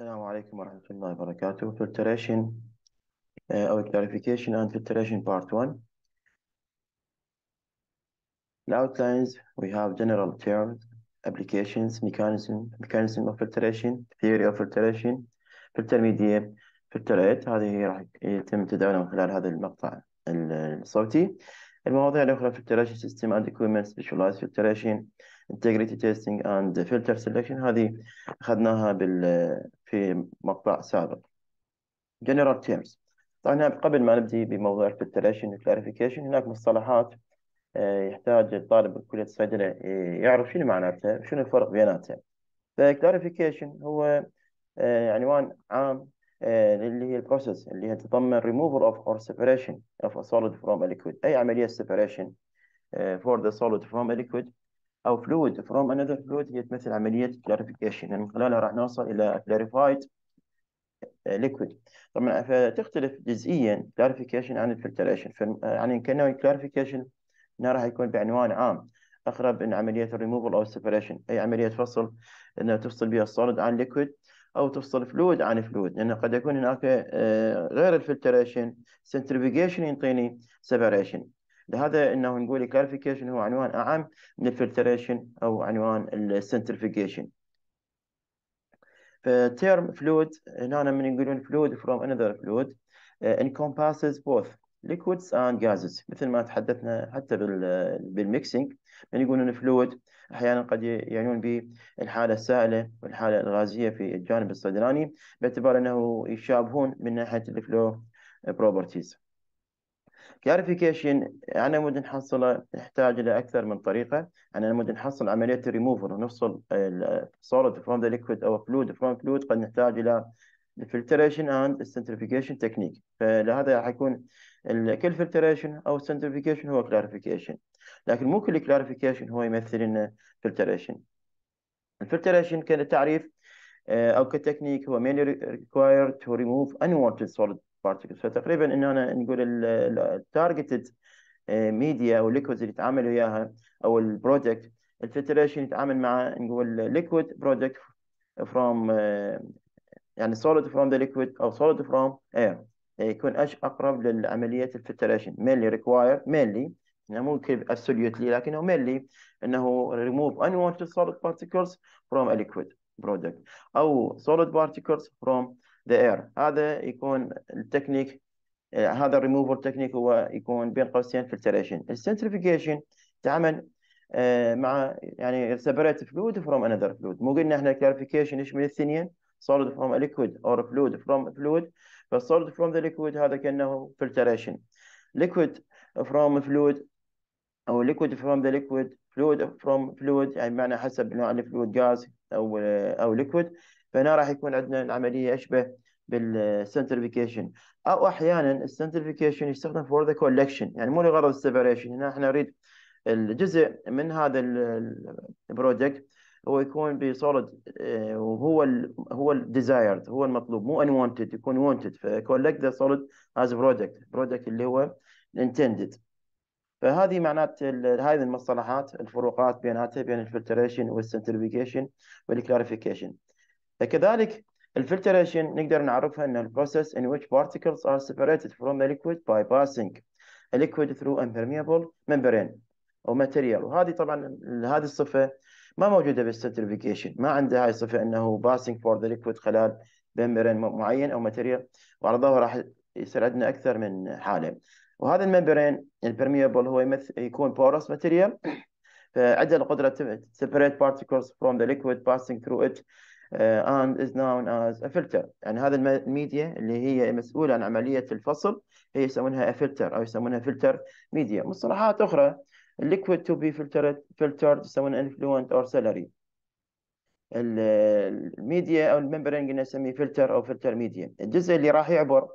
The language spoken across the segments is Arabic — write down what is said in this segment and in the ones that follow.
السلام عليكم ورحمة الله وبركاته filtration uh, أو clarification and filtration part 1 The outlines we have general terms applications mechanism mechanism of filtration theory of filtration filter media filter rate هذه راح يتم تداولها من خلال هذا المقطع الصوتي المواضيع الأخرى filtration system and equipment specialized filtration integrity testing and filter selection هذه أخذناها بال في مقطع سابق general terms طبعا قبل ما نبدي بموضوع filtration clarification هناك مصطلحات آه، يحتاج الطالب بكلية الصيدلة آه، يعرف شنو معناتها وشنو الفرق بيناتها فكلاريفيكيشن هو آه، عنوان عام اللي هي البروسيس اللي هي تتضمن removal اوف اور سيبريشن اوف ا سوليد فروم ا ليكويد أي عملية سيبريشن فور ذا سوليد فروم ا ليكويد او فلود فروم انذر فلود هي تمثل عمليه كلاريفيكيشن يعني من خلالها راح نوصل الى كلاريفايد آه، ليكويد طبعا فتختلف جزئيا كلاريفيكيشن عن الفلتريشن آه، يعني كانه كلاريفيكيشن هنا راح يكون بعنوان عام اقرب من عمليه الريموفل او السيبريشن اي عمليه فصل انها تفصل بها السوليد عن ليكويد او تفصل فلويد عن فلويد لان قد يكون هناك آه، غير الفلتريشن سنترفيجيشن ينطيني سيبريشن لهذا انه نقول الكاليفيكيشن هو عنوان اعم من الفلتريشن او عنوان السنترفيجيشن فالترم فلويد هنا من يقولون فلويد فروم انذر فلويد encompasses both liquids and gases مثل ما تحدثنا حتى بالميكسينج من يقولون فلويد احيانا قد يعنون به الحاله السائله والحاله الغازيه في الجانب الصدراني باعتبار انه يشابهون من ناحيه الفلو بروبرتيز كلاريفيكيشن انا مود نحصله نحتاج الى اكثر من طريقه انا مود نحصل عمليه ريموفر ونفصل السوليد فروم ذا ليكويد او فلويد فروم فلويد قد نحتاج الى الفلتريشن اند السنترفيكيشن تكنيك فلهذا حيكون كل فلتريشن او سنتريفيكيشن هو كلاريفيكيشن لكن مو كل كلاريفيكيشن هو يمثل لنا فلتريشن الفلتريشن كتعريف او كتكنيك هو mainly required to remove unwanted solid بارتكلز فتقريبا انه انا نقول التارجتد ميديا آه، او الليكويدز اللي يتعاملوا وياها او البروجكت الفلتريشن يتعامل مع نقول ليكويد بروجكت فروم يعني سوليد فروم ذا ليكويد او سوليد فروم اير يكون اش اقرب للعمليه الفلتريشن مينلي ريكواير مينلي يعني مو ابسوليوتلي لكنه مينلي انه ريموف ان unwanted سوليد بارتكلز فروم ا ليكويد برودكت او سوليد particles فروم the air هذا يكون التكنيك هذا الريموفر تكنيك هو يكون بين قوسين فلتريشن السنترفيجيشن تعمل مع يعني separate fluid from another fluid مو قلنا احنا clarification يشمل الاثنين solid from a liquid or fluid from fluid فالsolid from the liquid هذا كأنه filtration liquid from fluid أو liquid from the liquid fluid from fluid يعني بمعنى حسب نوع الفلويد غاز أو أو liquid فهنا راح يكون عندنا العملية اشبه بالسنترفيكيشن او احيانا السنترفيكيشن يستخدم فور ذا كولكشن يعني مو لغرض السيبريشن هنا احنا نريد الجزء من هذا البروجكت هو يكون بسوليد آه، وهو هو الديزايرد هو المطلوب مو ان وونتد يكون وونتد فكولكت ذا سوليد از بروجكت بروجكت اللي هو الانتندد فهذه معنات هذه المصطلحات الفروقات بيناتها بين الفلتريشن والسنترفيكيشن والكلاريفيكيشن فكذلك الفلتريشن نقدر نعرفها ان البروسيس in which particles are separated from the liquid by passing ليكويد liquid through impermeable membrane او material وهذه طبعا هذه الصفه ما موجوده بالسنترفيكيشن ما عنده هاي الصفه انه passing for the liquid خلال ممبرين معين او ماتيريال وعلى ظهره راح يصير عندنا اكثر من حاله وهذا الممبرين البرميبل هو يمثل يكون بورس ماتيريال فعنده القدره سيبريت بارتيكلز فروم ذا ليكويد باسنج ثرو ات آه، and is known as a filter يعني هذا الميديا اللي هي مسؤولة عن عملية الفصل هي يسمونها a filter أو يسمونها filter media مصطلحات أخرى liquid to be filtered filtered يسمونها influent or salary الميديا أو الممبرين قلنا نسميه filter أو filter media الجزء اللي راح يعبر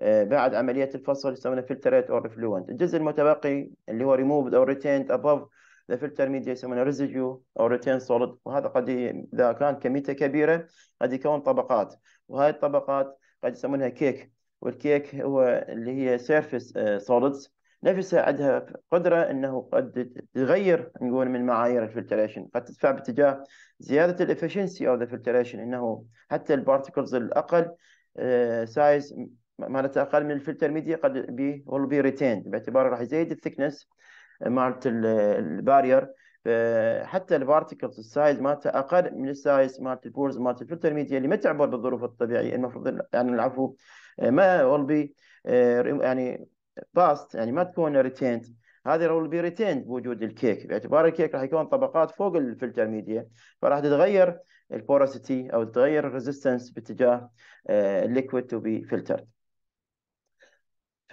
آه، بعد عملية الفصل يسمونه filtered or refluent الجزء المتبقي اللي هو removed or retained above the filter media يسمونه residue او retain solid وهذا قد اذا كان كميته كبيره قد يكون طبقات وهاي الطبقات قد يسمونها كيك والكيك هو اللي هي surface آه، solids نفسها عندها قدره انه قد تغير نقول من معايير الفلتريشن قد تدفع باتجاه زياده الافشنسي اوف ذا فلتريشن انه حتى البارتكلز الاقل سايز آه، مالتها اقل من الفلتر ميديا قد بي ويل بي retained باعتباره راح يزيد الثكنس مالت البارير حتى البارتيكلز السايز مالته اقل من السايز مالت البورز مالت الفلتر ميديا اللي ما تعبر بالظروف الطبيعيه المفروض يعني العفو آه، ما بي آه، يعني باست يعني ما تكون ريتيند هذه ول بي ريتيند بوجود الكيك باعتبار الكيك راح يكون طبقات فوق الفلتر ميديا فراح تتغير البوروسيتي او تتغير الريزستنس باتجاه الليكويد تو بي فلترد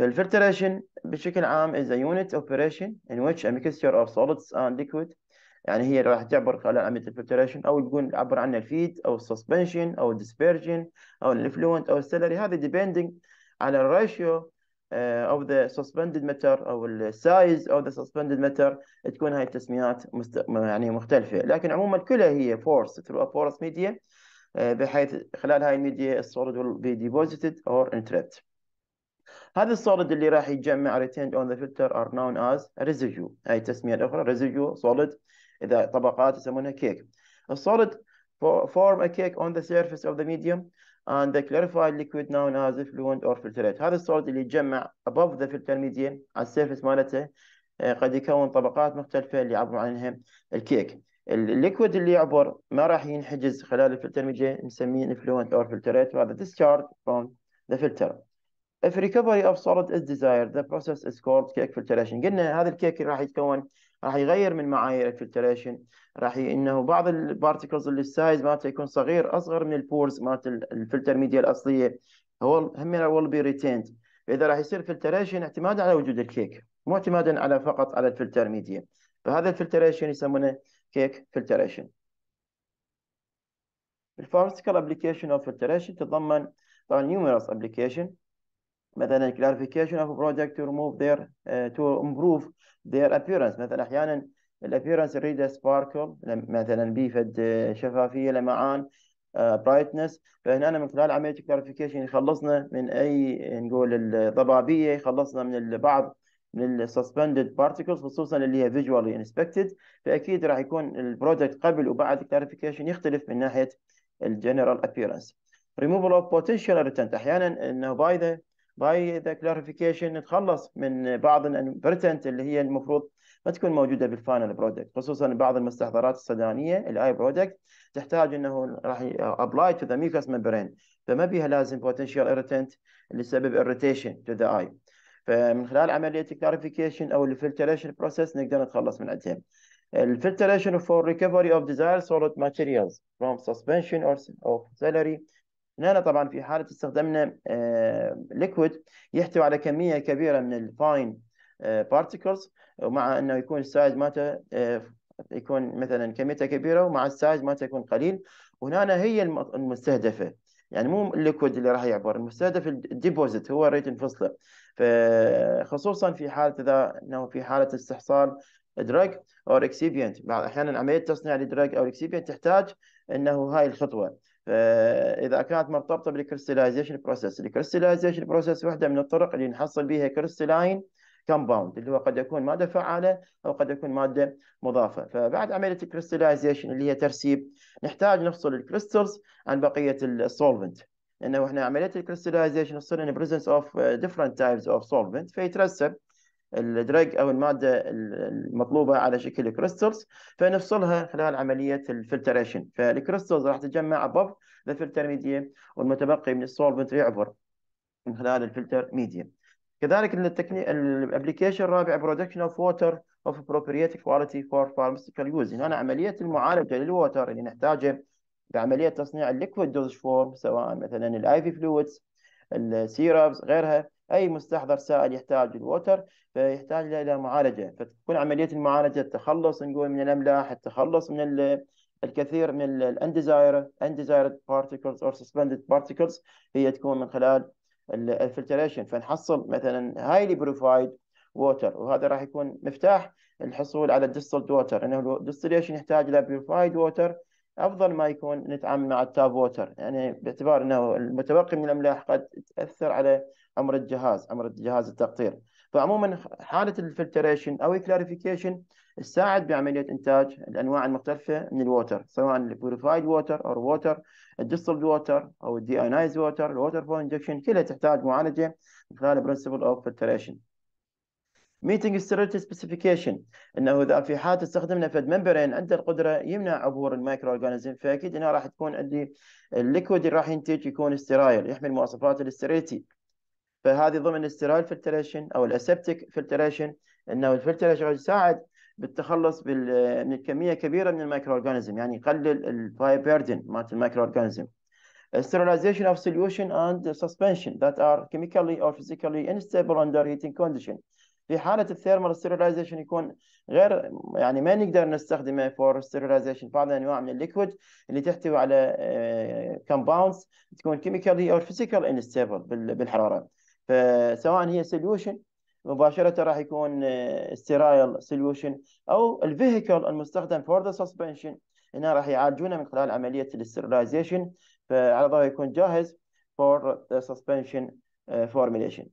فالفلتريشن بشكل عام is a unit operation in which a mixture of solids and liquid يعني هي راح تعبر خلال عملية الفلتريشن أو يقول عبر عنها الفيد أو السسبنشن أو الدسبيرجن أو الافلوينت أو السلري هذا depending على الراشيو آه، of the suspended matter أو السايز of the suspended matter تكون هاي التسميات مست... يعني مختلفة لكن عموما كلها هي فورس ثرو ا فورس ميديا بحيث خلال هاي الميديا السوليد will be deposited or entrapped هذا السوليد اللي راح يتجمع ريتيند اون ذا فلتر ار نون از ريزيجو اي التسميه الاخرى ريزيجو سوليد اذا طبقات يسمونها كيك السوليد فورم a cake on the surface of the medium and the clarified liquid known as effluent or filtrate هذا السوليد اللي يتجمع above ذا filter medium على السيرفيس مالته آه، قد يكون طبقات مختلفه اللي عبر عنها الكيك الليكويد اللي يعبر ما راح ينحجز خلال الفلتر ميديا نسميه effluent or filtrate وهذا discharge فروم ذا filter if recovery of solid is desired the process is called cake filtration قلنا هذا الكيك راح يتكون راح يغير من معايير الفلتريشن راح ي... انه بعض البارتيكلز اللي السايز مالته يكون صغير اصغر من البورز مالت الفلتر ميديا الاصليه هو هم ويل بي ريتيند فاذا راح يصير فلتريشن اعتمادا على وجود الكيك مو اعتمادا على فقط على الفلتر ميديا فهذا الفلتريشن يسمونه كيك فلتريشن الفارماسيكال ابلكيشن اوف فلتريشن تتضمن طبعا numerous ابلكيشن مثلا clarification of project to remove their uh, to improve their appearance مثلا احيانا الابيرنس نريده سباركل مثلا بيفد uh، شفافيه لمعان برايتنس uh، فهنا من خلال عمليه كلاريفيكيشن يخلصنا من اي نقول الضبابيه يخلصنا من بعض من السسبندد بارتكلز خصوصا اللي هي فيجوالي انسبكتد فاكيد راح يكون البرودكت قبل وبعد كلاريفيكيشن يختلف من ناحيه الجنرال ابيرنس ريموفال اوف بوتنشال ريتنت احيانا انه باي ذا باي ذا كلاريفيكيشن نتخلص من بعض الانفرتنت اللي هي المفروض ما تكون موجوده بالفاينل برودكت خصوصا بعض المستحضرات الصيدلانيه الاي برودكت تحتاج انه راح ابلاي تو ذا ميكوس ممبرين فما بيها لازم بوتنشال ايريتنت اللي سبب اريتيشن تو ذا اي فمن خلال عمليه الكلاريفيكيشن او الفلتريشن بروسيس نقدر نتخلص من عندهم الفلتريشن for recovery of desired solid materials from suspension or of celery هنا طبعا في حالة استخدمنا ليكويد آه، يحتوي على كمية كبيرة من الفاين آه، بارتيكلز ومع انه يكون السايز مالته آه، يكون مثلا كميته كبيره ومع السايز مالته يكون قليل وهنا هي المستهدفه يعني مو الليكويد اللي راح يعبر المستهدف الديبوزيت هو ريت انفصله فخصوصا في حاله اذا انه في حاله استحصال دراج او اكسيبيانت بعض احيانا عمليه تصنيع لدراج او اكسيبيانت تحتاج انه هاي الخطوه فاذا كانت مرتبطه بالكريستلايزيشن بروسيس الكريستلايزيشن بروسيس واحده من الطرق اللي نحصل بها كريستلاين كومباوند اللي هو قد يكون ماده فعاله او قد يكون ماده مضافه فبعد عمليه الكريستلايزيشن اللي هي ترسيب نحتاج نفصل الكريستلز عن بقيه السولفنت لانه احنا عمليه الكريستلايزيشن تصير ان بريزنس اوف ديفرنت تايبس اوف سولفنت فيترسب الدرج او الماده المطلوبه على شكل كريستلز فنفصلها خلال عمليه الفلتريشن فالكريستلز راح تتجمع ابوف ذا فلتر ميديم والمتبقي من السولفنت يعبر من خلال الفلتر ميديا كذلك الابلكيشن الرابع برودكشن اوف ووتر اوف ابروبريت كواليتي فور فارماسيكال يوز هنا عمليه المعالجه للووتر اللي نحتاجه بعمليه تصنيع الليكويد دوز فورم سواء مثلا الاي في فلويدز السيرابس غيرها أي مستحضر سائل يحتاج الوتر فيحتاج إلى معالجة فتكون عملية المعالجة التخلص نقول من الأملاح التخلص من الكثير من الانديزايرد انديزايرد بارتيكلز اور سسبندد بارتيكلز هي تكون من خلال الفلتريشن فنحصل مثلا هايلي بروفايد ووتر وهذا راح يكون مفتاح الحصول على الديستلد ووتر انه الديستليشن يحتاج الى بروفايد ووتر افضل ما يكون نتعامل مع التاب ووتر يعني باعتبار انه المتبقي من الاملاح قد تاثر على امر الجهاز امر جهاز التقطير فعموما حاله الفلتريشن او الكلاريفيكيشن تساعد بعمليه انتاج الانواع المختلفه من الووتر سواء البوريفايد ووتر او ووتر الديستلد ووتر او الدي انايز ووتر الووتر فور انجكشن كلها تحتاج معالجه من خلال برنسبل اوف فلتريشن ميتنج ستيريت سبيسيفيكيشن انه اذا في حاله استخدمنا فد ممبرين عنده القدره يمنع عبور المايكرو اورجانيزم فاكيد انها راح تكون عندي الليكويد اللي راح ينتج يكون ستيرايل يحمل مواصفات الاستريتي فهذه ضمن الستيرايل فلتريشن او الاسبتيك فلتريشن انه الفلتريشن يساعد بالتخلص من كميه كبيره من الميكرو اورجانيزم يعني يقلل الباي بيردن مالت الميكرو اورجانيزم sterilization of solution and suspension that are chemically or physically unstable under heating condition في حالة الثيرمال sterilization يكون غير يعني ما نقدر نستخدمه for sterilization بعض الأنواع من الليكويد اللي تحتوي على uh, compounds تكون chemically or physically unstable بالحرارة فسواء هي سوليوشن مباشره راح يكون ستيرايل آه، سوليوشن او الفيهيكل المستخدم فور ذا سسبنشن هنا راح يعالجونه من خلال عمليه الاسترلايزيشن فعرضه يكون جاهز for the suspension آه، formulation.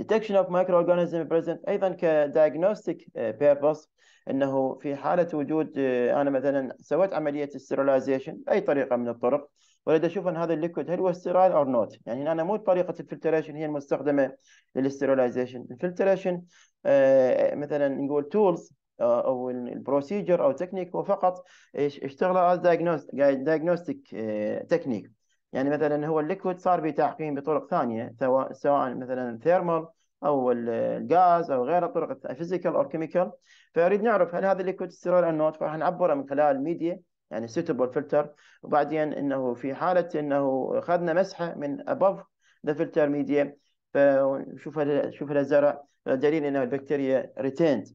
Detection of microorganism present ايضا كدايجنوستيك آه، purpose انه في حاله وجود انا مثلا سويت عمليه استريلايزيشن باي طريقه من الطرق واريد اشوف ان هذا الليكويد هل هو ستيرايل اور نوت يعني انا مو طريقه الفلتريشن هي المستخدمه للستيريلايزيشن الفلتريشن آه، مثلا نقول تولز آه، او البروسيجر او تكنيك هو فقط اشتغل از دايجنوستيك تكنيك يعني مثلا هو الليكويد صار بتعقيم بطرق ثانيه سواء مثلا ثيرمال او الغاز او غير طرق فيزيكال او كيميكال فاريد نعرف هل هذا الليكويد ستيرايل او نوت فراح نعبره من خلال الميديا يعني suitable فلتر وبعدين انه في حاله انه اخذنا مسحه من above the filter media فشوف شوف الزرع دليل انه البكتيريا ريتيند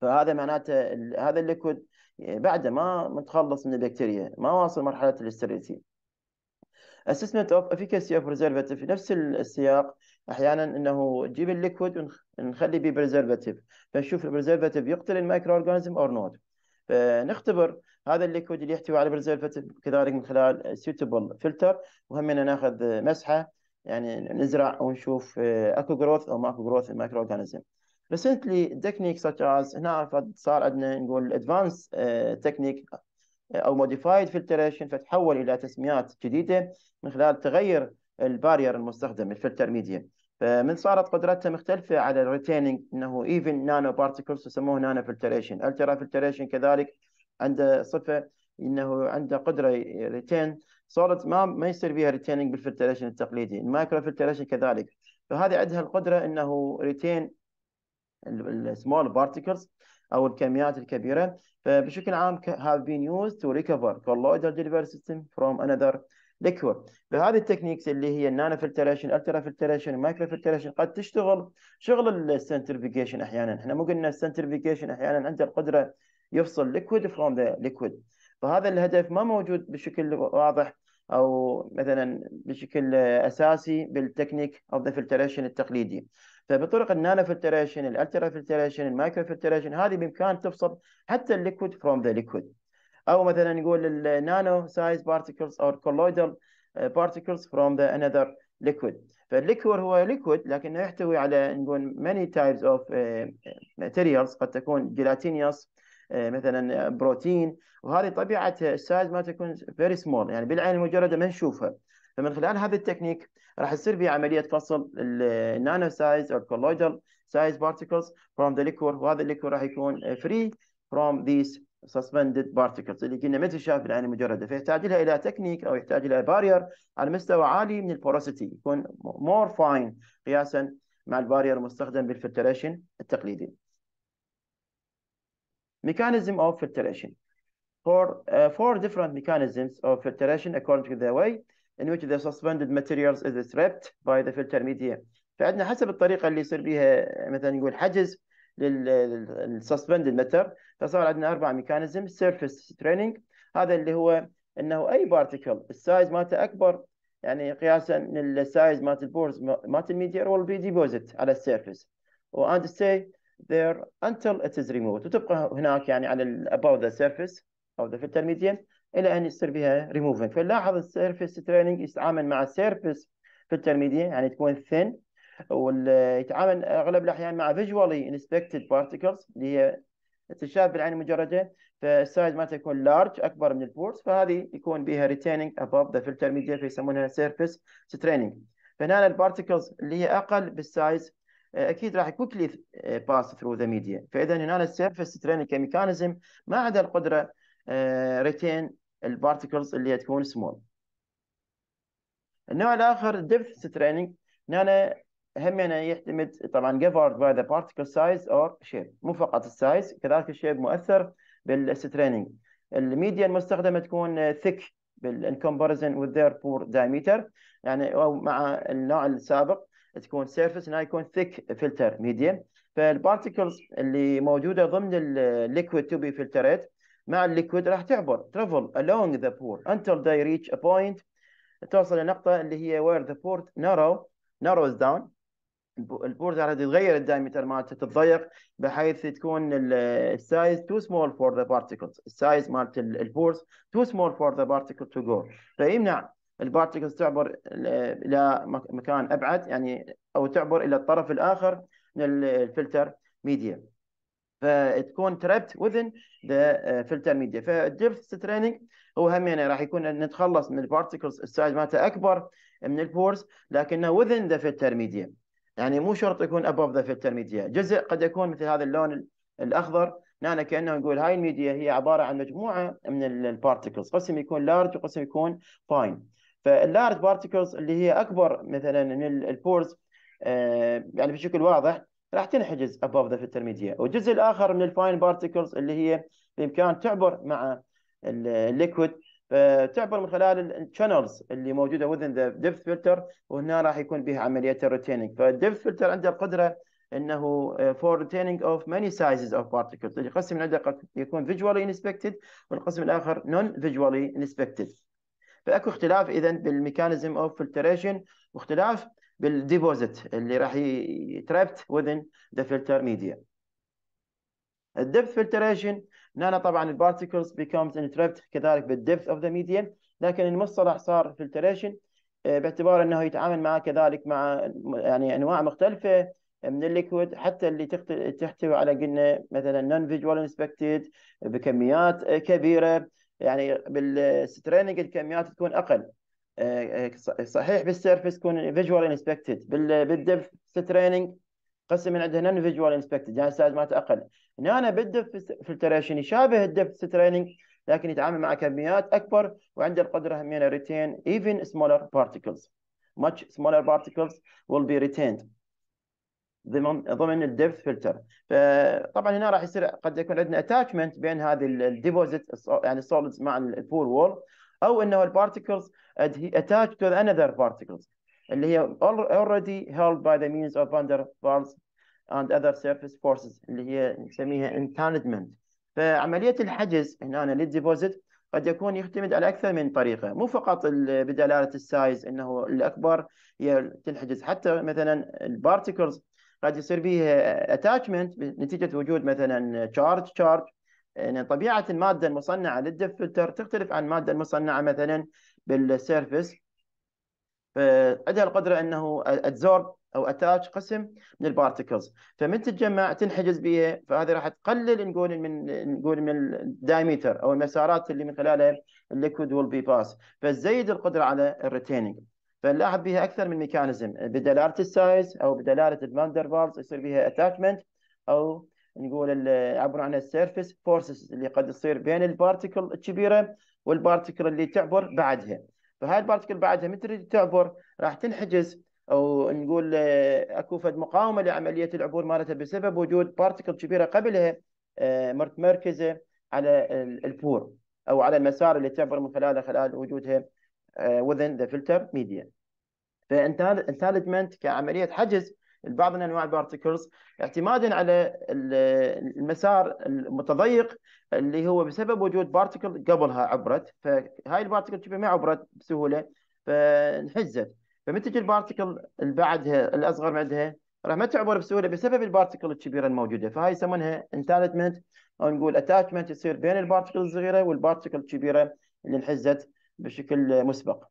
فهذا معناته هذا الليكود بعد ما متخلص من البكتيريا ما واصل مرحله الاستريتي assessment of efficacy of preservative في نفس السياق احيانا انه نجيب الليكويد ونخلي بيه بريزرفاتيف فنشوف البريزرفاتيف يقتل الميكرو اورجانيزم اور نوت فنختبر هذا الليكويد اللي يحتوي على برزيلفت كذلك من خلال سيتبل فلتر وهمنا ناخذ مسحه يعني نزرع ونشوف آه، اكو جروث او ماكو جروث المايكرو اورجانيزم ريسنتلي تكنيك such as هنا صار عندنا نقول ادفانس آه، آه، تكنيك او موديفايد فلتريشن فتحول الى تسميات جديده من خلال تغير البارير المستخدم الفلتر ميديا فمن صارت قدرتها مختلفه على الريتيننج انه ايفن نانو بارتيكلز يسموه نانو فلتريشن الترا فلتريشن كذلك عنده صفه انه عنده قدره ريتين صارت ما ما يصير فيها ريتيننج بالفلتريشن التقليدي المايكرو فلتريشن كذلك فهذه عندها القدره انه ريتين السمول بارتيكلز او الكميات الكبيره فبشكل عام have been used to recover colloidal delivery system from another liquid فهذه التكنيكس اللي هي النانو فلتريشن الترا فلتريشن مايكرو فلتريشن قد تشتغل شغل السنترفيجيشن احيانا احنا مو قلنا السنترفيجيشن احيانا عنده القدره يفصل ليكويد فروم ذا ليكويد فهذا الهدف ما موجود بشكل واضح او مثلا بشكل اساسي بالتكنيك اوف ذا فلتريشن التقليدي فبطرق النانو فلتريشن الالترا فلتريشن المايكرو فلتريشن هذه بامكان تفصل حتى الليكويد فروم ذا ليكويد او مثلا نقول النانو سايز بارتكلز او كولويدال بارتكلز فروم ذا انذر ليكويد فالليكور هو ليكويد لكنه يحتوي على نقول ماني تايبز اوف ماتيريالز قد تكون جيلاتينيوس آه، مثلا آه، بروتين وهذه طبيعه السايز ما تكون فيري سمول يعني بالعين المجرده ما نشوفها فمن خلال هذا التكنيك راح يصير في عمليه فصل النانو سايز او كولويدال سايز بارتكلز فروم ذا ليكور وهذا الليكور راح يكون فري فروم ذيس suspended particles اللي قلنا ما تشاف بالعين المجرده فيحتاج لها الى تكنيك او يحتاج الى بارير على مستوى عالي من البوروسيتي يكون مور فاين قياسا مع البارير المستخدم بالفلتريشن التقليدي. mechanism of filtration for uh, four different mechanisms of filtration according to the way in which the suspended materials is stripped by the filter media فعندنا حسب الطريقه اللي يصير بها مثلا نقول حجز للسسبندد ماتر فصار عندنا اربع ميكانيزم سيرفيس تريننج هذا اللي هو انه اي بارتكل السايز مالته اكبر يعني قياسا للسايز مالت البورز مالت الميديا will be deposit على السيرفيس واند ستي there until it is removed وتبقى هناك يعني على above the surface أو the intermediate إلى أن يصير بها removing فنلاحظ السيرفيس تريننج يتعامل مع السيرفيس intermediate يعني تكون thin ويتعامل أغلب الأحيان مع visually inspected particles اللي هي تشاف بالعين المجرده فالسايز مالته يكون لارج اكبر من البورس فهذه يكون بها ريتيننج ابوف ذا فلتر ميديا فيسمونها سيرفيس ستريننج فهنا البارتكلز اللي هي اقل بالسايز اكيد راح يكون باس ثرو ذا ميديا فاذا هنا السيرفس تريننج كميكانيزم ما عندها القدره ريتين آه، البارتكلز اللي تكون سمول النوع الاخر ديبث تريننج هنا هم أنا يعتمد طبعا جيفارد باي ذا بارتكل سايز اور شيب مو فقط السايز كذلك الشيب مؤثر بالستريننج الميديا المستخدمه تكون ثيك بالcomparison with their بور diameter يعني او مع النوع السابق تكون سيرفس هنا يكون ثيك فلتر ميديم فالبارتكلز اللي موجوده ضمن الليكويد تو بي فلترات مع الليكويد راح تعبر ترافل along ذا بور until they reach a point توصل لنقطه اللي هي where the port narrow narrows down البورز راح تتغير الدايمتر مالته تتضيق بحيث تكون السايز تو سمول فور ذا بارتيكلز السايز مالت البورز تو سمول فور ذا بارتيكل تو جو فيمنع البارتكلز تعبر الى مكان ابعد يعني او تعبر الى الطرف الاخر من الفلتر ميديا فتكون ترابت وذن ذا فلتر ميديا فالديبث تريننج هو يعني راح يكون نتخلص من البارتكلز السايز مالته اكبر من البورز لكنه وذن ذا فلتر ميديا يعني مو شرط يكون ابوف ذا فلتر ميديا جزء قد يكون مثل هذا اللون الاخضر نانا كانه نقول هاي الميديا هي عباره عن مجموعه من البارتكلز قسم يكون لارج وقسم يكون فاين فاللارج بارتيكلز اللي هي اكبر مثلا من البورز آه، يعني بشكل واضح راح تنحجز above ذا فلتر ميديا والجزء الاخر من الفاين بارتيكلز اللي هي بامكان تعبر مع الليكويد تعبر من خلال الشانلز اللي موجوده within the depth filter وهنا راح يكون بها عمليه الريتيننج فالدبث فلتر عنده القدره انه آه، for retaining of many sizes of particles القسم عنده قد يكون visually inspected والقسم الاخر non visually inspected فاكو اختلاف اذا بالميكانيزم اوف فلتريشن واختلاف بالديبوزيت اللي راح يتربت وذن ذا فلتر ميديا الدبث فلتريشن هنا طبعا البارتكلز بيكمز انتربت كذلك بالدبث اوف ذا ميديا لكن المصطلح صار فلتريشن آه، باعتبار انه يتعامل مع كذلك مع يعني انواع مختلفه آه، من الليكويد حتى اللي تحتوي على قلنا مثلا نون فيجوال انسبكتد بكميات آه، كبيره يعني بالستريننج الكميات تكون اقل آه، آه، صحيح بالسيرفس تكون فيجوال انسبكتد بالدف ستريننج قسم من عندنا فيجوال انسبكتد يعني السايز مالته اقل هنا أنا بالدف فلتريشن يشابه الدف ستريننج لكن يتعامل مع كميات اكبر وعنده القدره هم ريتين ايفن سمولر particles much smaller particles will be retained ضمن ضمن الدبث فلتر فطبعا هنا راح يصير قد يكون عندنا اتاتشمنت بين هذه الديبوزيت يعني السوليدز مع البول وول او انه البارتكلز اتاتش تو انذر بارتيكلز اللي هي اوريدي هيلد باي ذا مينز اوف اندر فالز اند اذر سيرفيس فورسز اللي هي نسميها انتانجمنت فعمليه الحجز هنا للديبوزيت قد يكون يعتمد على اكثر من طريقه مو فقط بدلاله السايز انه الاكبر هي تنحجز حتى مثلا البارتكلز قد يصير فيه اتاتشمنت نتيجه وجود مثلا تشارج تشارج يعني طبيعه الماده المصنعه للدب فلتر تختلف عن الماده المصنعه مثلا بالسيرفس فعندها القدره انه ادزورب او اتاتش قسم من البارتكلز فمن تتجمع تنحجز بها فهذه راح تقلل نقول من نقول من الدايمتر او المسارات اللي من خلالها الليكويد ويل بي باس فتزيد القدره على الريتيننج فنلاحظ بها اكثر من ميكانيزم بدلاله السايز او بدلاله الفاندر فالز يصير بها اتاتشمنت او نقول عبر عن السيرفس فورسز اللي قد تصير بين البارتكل الكبيره والبارتكل اللي تعبر بعدها فهاي البارتكل بعدها من تريد تعبر راح تنحجز او نقول آه، اكو فد مقاومه لعمليه العبور مالتها بسبب وجود بارتكل كبيره قبلها آه، مركزه على البور او على المسار اللي تعبر من خلاله خلال وجودها آه، within the filter media فانتالجمنت كعمليه حجز البعض من انواع البارتيكلز اعتمادا على المسار المتضيق اللي هو بسبب وجود بارتيكل قبلها عبرت فهاي البارتيكل ما عبرت بسهوله فانحزت فمن تجي البارتكل اللي بعدها الاصغر بعدها راح ما تعبر بسهوله بسبب البارتكل الكبيره الموجوده فهاي يسمونها انتالجمنت او نقول اتاتشمنت يصير بين البارتكل الصغيره والبارتكل الكبيره اللي انحزت بشكل مسبق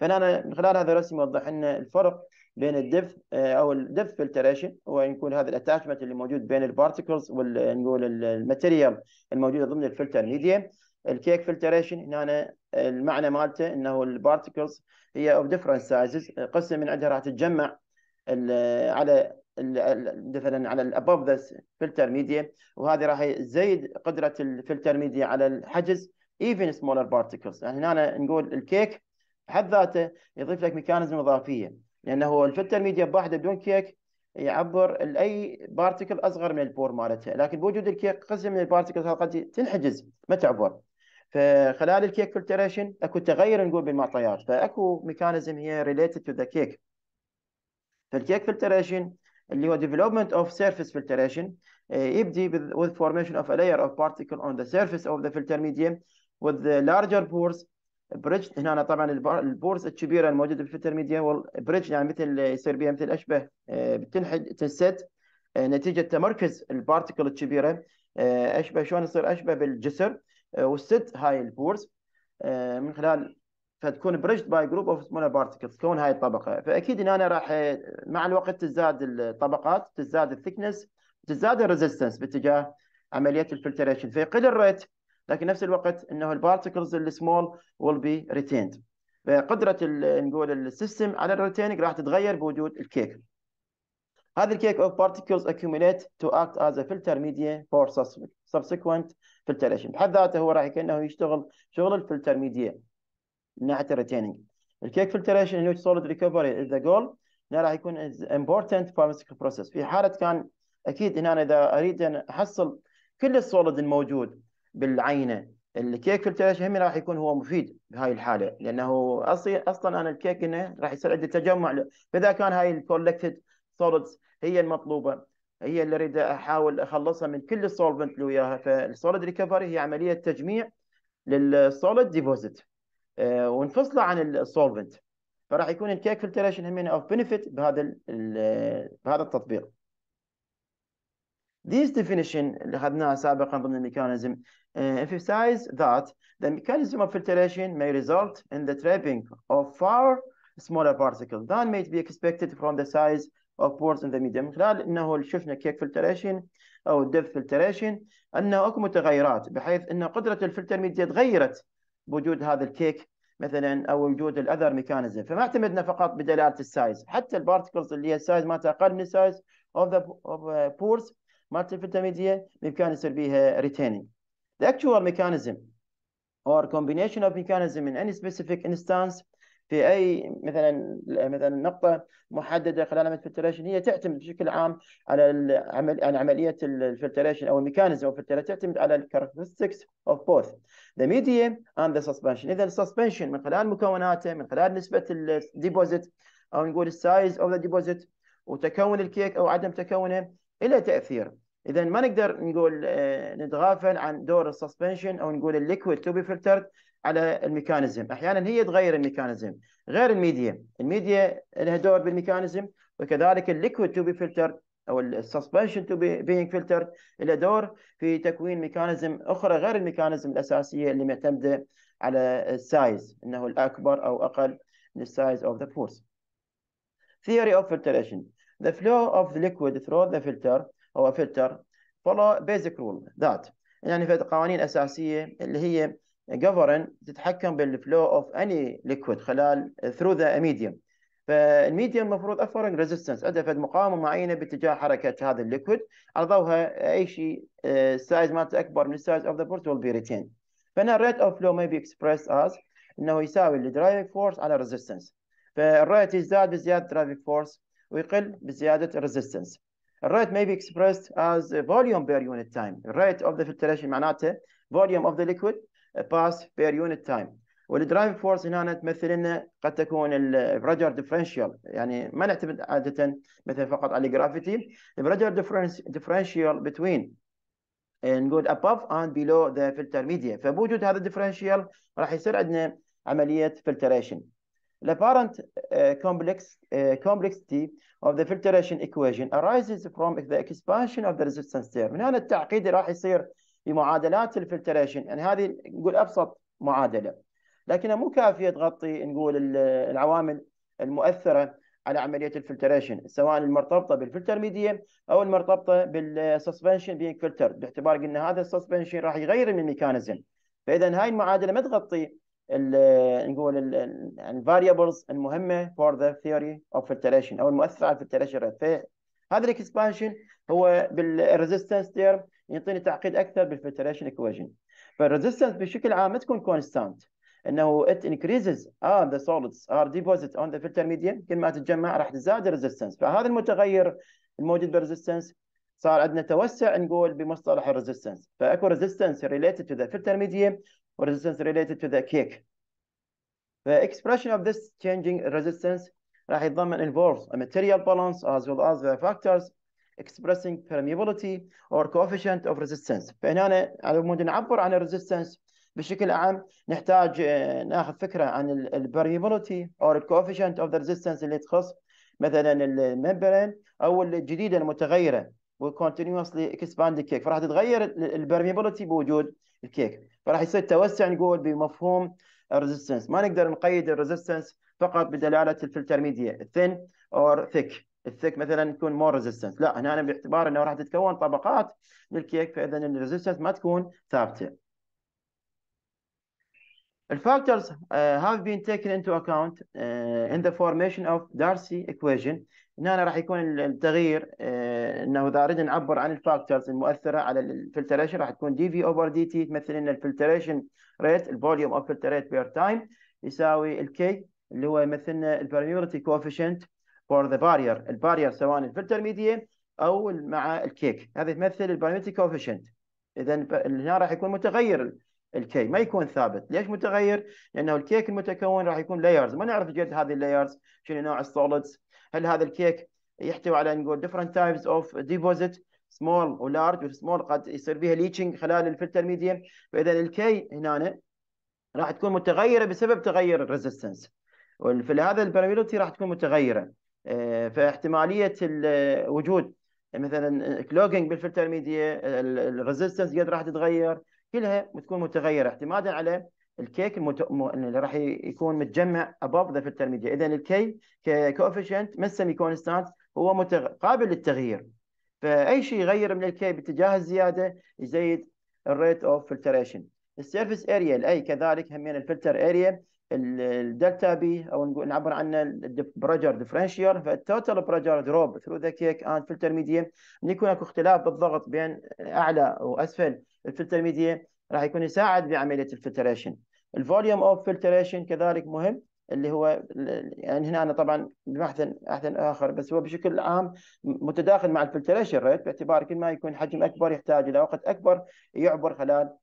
فهنا من خلال هذا الرسم يوضح لنا الفرق بين الدف آه، او الدف فلتريشن هو يكون هذا الاتاتشمنت اللي موجود بين البارتكلز ونقول آه، الماتيريال الموجوده ضمن الفلتر ميديا الكيك فلتريشن هنا المعنى مالته انه البارتكلز هي اوف ديفرنت سايزز قسم من عندها راح تتجمع على مثلا على الابوف ذا فلتر ميديا وهذه راح تزيد قدره الفلتر ميديا على الحجز even smaller particles يعني هنا نقول الكيك بحد ذاته يضيف لك ميكانيزم اضافيه لانه هو الفلتر ميديا بوحده بدون كيك يعبر لاي بارتكل اصغر من البور مالتها لكن بوجود الكيك قسم من البارتكلز قد تنحجز ما تعبر فخلال الكيك فلتريشن اكو تغير نقول بالمعطيات فاكو ميكانيزم هي ريليتد تو ذا كيك فالكيك فلتريشن اللي هو ديفلوبمنت اوف سيرفيس فلتريشن يبدي with formation of a layer of particle on the surface of the filter medium with the larger pores bridged هنا طبعا البورز الكبيره الموجوده بالانترميديا والبريدج يعني مثل يصير بها مثل اشبه آه، بتنحد تنسد آه، نتيجه تمركز البارتيكل الكبيره آه، اشبه شلون يصير اشبه بالجسر والست هاي البورز من خلال فتكون بريدج باي جروب اوف سمولر بارتكلز تكون هاي الطبقه فاكيد هنا انا راح مع الوقت تزداد الطبقات تزداد الثيكنس تزداد الريزستنس باتجاه عمليه الفلتريشن فيقل الريت لكن نفس الوقت انه البارتكلز السمول will be retained فقدره نقول السيستم على الريتيننج راح تتغير بوجود الكيك هذا الكيك of particles accumulate to act as a filter media for subsequent filtration بحد ذاته هو راح كانه يشتغل شغل الفلتر ميديا من ناحيه الريتيننج الكيك فلتريشن اللي هو solid recovery is the goal هنا راح يكون important pharmaceutical process في حاله كان اكيد هنا اذا اريد ان احصل كل السوليد الموجود بالعينه الكيك في الثلاث هم راح يكون هو مفيد بهاي الحاله لانه اصلا انا الكيك هنا راح يصير عندي تجمع فاذا كان هاي الكولكتد سوليدز هي المطلوبه هي اللي اريد احاول اخلصها من كل السولفنت اللي وياها فالسوليد ريكفري هي عمليه تجميع للسوليد ديبوزيت أه وانفصله عن السولفنت فراح يكون الكيك فلتريشن همين اوف بنفيت بهذا آه، بهذا التطبيق These definition اللي خدناها سابقا ضمن الميكانيزم uh, emphasize that the mechanism of filtration may result in the trapping of far smaller particles than may be expected from the size of pores in the medium من خلال انه شفنا كيك filtration او depth filtration انه اكو متغيرات بحيث ان قدره الفلتر ميديا تغيرت بوجود هذا الكيك مثلا او وجود الاذر ميكانيزم فما اعتمدنا فقط بدلاله السايز حتى البارتكلز اللي هي السايز ما تقل من السايز of the uh, pores مالت الفلتاميديا بامكان يصير بيها ريتيننج. The actual mechanism or combination of mechanism in any specific instance في اي مثلا مثلا نقطه محدده خلال عمليه الفلتريشن هي تعتمد بشكل عام على يعني عمليه الفلتريشن او الميكانيزم او تعتمد على الكاركترستكس اوف بوث ذا ميديم اند ذا سسبنشن اذا السسبنشن من خلال مكوناته من خلال نسبه الديبوزيت او نقول السايز اوف ذا ديبوزيت وتكون الكيك او عدم تكونه إلى تاثير اذا ما نقدر نقول آه، نتغافل عن دور السسبنشن او نقول الليكويد تو بي فلترد على الميكانيزم احيانا هي تغير الميكانيزم غير الميديا الميديا لها دور بالميكانيزم وكذلك الليكويد تو بي فلتر او السسبنشن تو بينج فلتر له دور في تكوين ميكانيزم اخرى غير الميكانيزم الاساسيه اللي معتمده على السايز انه الاكبر او اقل من السايز اوف ذا فورس ثيوري اوف فلتريشن The flow of the liquid through the filter أو filter follow basic rule that يعني في قوانين أساسية اللي هي govern تتحكم بالflow of any liquid خلال through the medium فالميديم المفروض افرنج ريزيستنس عنده فد مقاومه معينه باتجاه حركه هذا الليكويد على ضوها اي شيء السايز آه، مالته اكبر من السايز اوف ذا بورت ويل بي ريتين فهنا الريت اوف فلو مي بي اكسبريس از انه يساوي الدرايفنج فورس على الريزيستنس فالريت يزداد بزياده الدرايفنج فورس ويقل بزياده الريزستنس الريت may be expressed as volume per unit time rate of the filtration معناته volume of the liquid pass per unit time والدرايف فورس هنا تمثل لنا قد تكون البرجر ديفرنشال يعني ما نعتمد عاده مثلا فقط على الجرافيتي البرجر ديفرنشال بتوين نقول above and below the filter media فبوجود هذا الديفرنشال راح يصير عندنا عمليه فلتريشن The apparent uh, complex, uh, complexity of the filtration equation arises from the expansion of the resistance term. من هنا التعقيد راح يصير في معادلات الفلتريشن يعني هذه نقول ابسط معادله لكنها مو كافيه تغطي نقول العوامل المؤثره على عمليه الفلتريشن سواء المرتبطه بالفلتر ميديا او المرتبطه بالسسبنشن بين فلتر باعتبار قلنا هذا السسبنشن راح يغير من الميكانيزم فاذا هاي المعادله ما تغطي يعني نقول الفاريبلز يعني المهمه فور ذا ثيوري اوف فلتريشن او المؤثره على الفلتريشن ريت فهذا الاكسبانشن هو بالريزستنس تيرم يعطيني تعقيد اكثر بالفلتريشن ايكويشن فالريزستنس بشكل عام ما تكون كونستانت انه ات انكريزز ار ذا solids ار ديبوزيت اون ذا فلتر ميديا كل ما تتجمع راح تزداد الريزستنس فهذا المتغير الموجود بالريزستنس صار عندنا توسع نقول بمصطلح الريزستنس فاكو ريزستنس ريليتد تو ذا فلتر ميديا resistance related to the cake. The expression of this changing resistance راح يتضمن involves a material balance as well as the factors expressing permeability or coefficient of resistance. فهنا على مود نعبر عن resistance بشكل عام نحتاج آه، ناخذ فكره عن البريبيليتي او الكوفيشنت اوف ذا ريزيستنس اللي تخص مثلا الممبرين او الجديده المتغيره وكونتينوسلي اكسباند كيك فراح تتغير البرميبيليتي بوجود الكيك فراح يصير توسع نقول بمفهوم الريزستنس ما نقدر نقيد الريزستنس فقط بدلاله الفلتر ميديا الثن اور ثيك الثيك مثلا يكون مور ريزستنس لا هنا أنا باعتبار انه راح تتكون طبقات من الكيك فاذا الريزستنس ما تكون ثابته factors هاف uh, have been taken into account ذا uh, in the formation of Darcy equation هنا راح يكون التغيير آه، انه اذا اردنا نعبر عن الفاكتورز المؤثره على الفلتريشن راح تكون دي في اوفر دي تي تمثل لنا الفلتريشن ريت الفوليوم اوف فلتريت بير تايم يساوي الكي اللي هو يمثلنا البرميورتي كوفيشنت فور ذا بارير البارير سواء الفلتر ميديا او مع الكيك هذا تمثل البرميورتي كوفيشنت اذا هنا راح يكون متغير الكي ما يكون ثابت ليش متغير لانه الكيك المتكون راح يكون لايرز ما نعرف جد هذه اللايرز شنو نوع السوليدز هل هذا الكيك يحتوي على نقول different types of deposit small ولارج والسمول قد يصير فيها ليتشنج خلال الفلتر ميديم فاذا الكي هنا راح تكون متغيره بسبب تغير الريزستنس فلهذا البرميلوتي راح تكون متغيره آه، فاحتماليه وجود مثلا كلوجنج بالفلتر ميديا الريزستنس قد راح تتغير كلها بتكون متغيره اعتمادا على الكيك المت... م... اللي راح يكون متجمع above ذا filter ميديا اذا الكي كوفيشنت من سيمي كونستانت هو متغ... قابل للتغيير فاي شيء يغير من الكي باتجاه الزياده يزيد الريت اوف فلتريشن السيرفيس اريا الاي كذلك همين الفلتر اريا الدلتا بي او نقول نعبر عنه البرجر ديفرنشيال فالتوتال برجر دروب ثرو ذا كيك اند فلتر ميديا يكون اكو اختلاف بالضغط بين اعلى واسفل الفلتر ميديا راح يكون يساعد بعمليه الفلتريشن الفوليوم اوف فلتريشن كذلك مهم اللي هو يعني هنا أنا طبعا بحث بحث اخر بس هو بشكل عام متداخل مع الفلتريشن ريت باعتبار كل ما يكون حجم اكبر يحتاج الى وقت اكبر يعبر خلال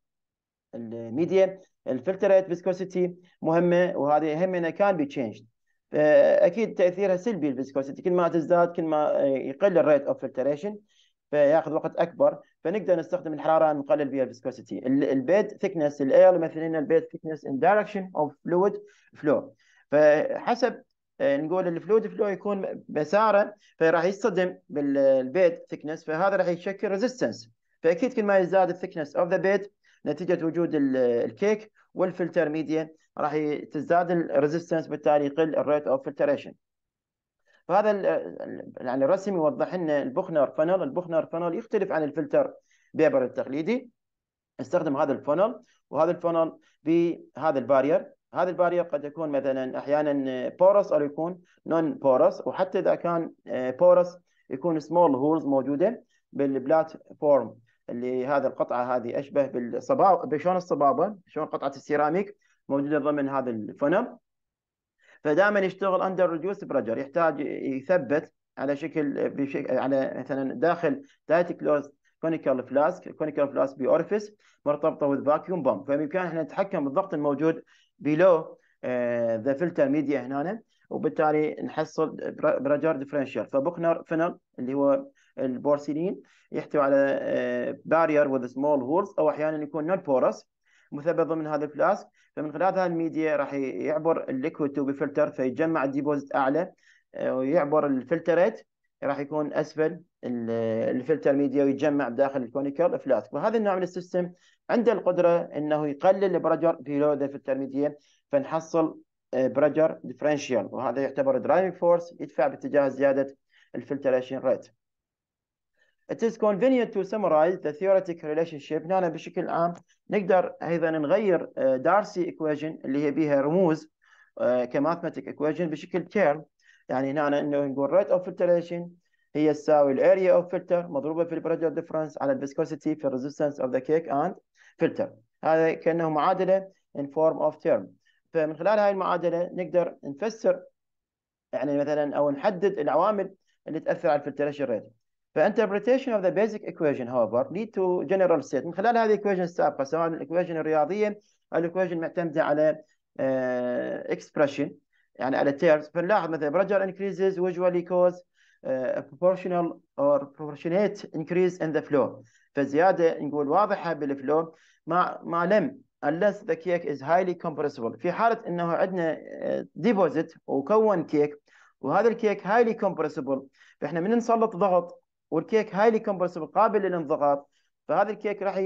الميديا الفلتريت فيسكوسيتي مهمه وهذه يهمنا كان بي تشينجد اكيد تاثيرها سلبي الفيسكوسيتي كل ما تزداد كل ما آه، يقل الريت اوف فلتريشن فياخذ وقت اكبر فنقدر نستخدم الحراره نقلل بها الفيسكوسيتي البيد ثيكنس الاير مثلا البيد ثيكنس ان دايركشن اوف فلويد فلو فحسب آه، نقول الفلويد فلو يكون مساره فراح يصطدم بالبيد ثيكنس فهذا راح يشكل ريزيستنس فاكيد كل ما يزداد الثيكنس اوف ذا بيد نتيجه وجود الكيك والفلتر ميديا راح تزداد الريزيستنس بالتالي يقل الريت اوف فلتريشن فهذا يعني الرسم يوضح لنا البوخنر فنل البوخنر فنل يختلف عن الفلتر بيبر التقليدي استخدم هذا الفنل وهذا الفنل بهذا البارير هذا البارير قد يكون مثلا احيانا بورس او يكون نون بورس وحتى اذا كان بورس يكون سمول هولز موجوده بالبلات فورم اللي هذا القطعه هذه اشبه بالصبابه بشلون الصبابه شلون قطعه السيراميك موجوده ضمن هذا الفنل فدائما يشتغل اندر ريديوس بريجر يحتاج يثبت على شكل بشكل على مثلا داخل تايت كلوز كونيكال فلاسك كونيكال فلاسك بأورفيس مرتبطه وذ فاكيوم بامب فبامكاننا احنا نتحكم بالضغط الموجود بلو ذا فلتر ميديا هنا وبالتالي نحصل برجار ديفرنشال فبوكنر فنل اللي هو البورسلين يحتوي على بارير وذ سمول هولز او احيانا يكون نون بورس مثبت ضمن هذا الفلاسك فمن خلال هذا الميديا راح يعبر الليكويد تو بي فلتر الديبوزيت اعلى آه، ويعبر الفلترات راح يكون اسفل الفلتر ميديا ويتجمع بداخل الكونيكال فلاسك وهذا النوع من السيستم عنده القدره انه يقلل البرجر لو ذا الفلتر ميديا فنحصل آه، برجر ديفرنشال وهذا يعتبر درايفنج فورس يدفع باتجاه زياده الفلتريشن ريت It is convenient to summarize the theoretic relationship نحن نعم، بشكل عام نقدر أيضا نغير دارسي آه، equation اللي هي بها رموز آه، كماثماتيك equation بشكل curl يعني هنا نعم انه نقول rate of filtration هي تساوي الاريا اوف فلتر مضروبه في pressure ديفرنس على الفيسكوسيتي في الريزستنس اوف ذا كيك اند فلتر هذا كانه معادله ان فورم اوف تيرم فمن خلال هاي المعادله نقدر نفسر يعني مثلا او نحدد العوامل اللي تاثر على الفلتريشن ريت فانتربريتيشن اوف ذا بيزك ايكويشن however lead to general state من خلال هذه الايكويشن السابقه سواء الايكويشن الرياضيه او الايكويشن معتمده على اكسبريشن آه, uh, يعني على تيرز فنلاحظ مثلا برجر increases usually cause آه, proportional or proportionate increase in the flow نقول واضحه بالفلو ما ما لم unless the cake is highly compressible في حاله انه عندنا ديبوزيت آه, وكون كيك وهذا الكيك highly compressible فاحنا من نسلط ضغط والكيك هايلي كومبرسبل قابل للانضغاط فهذا الكيك راح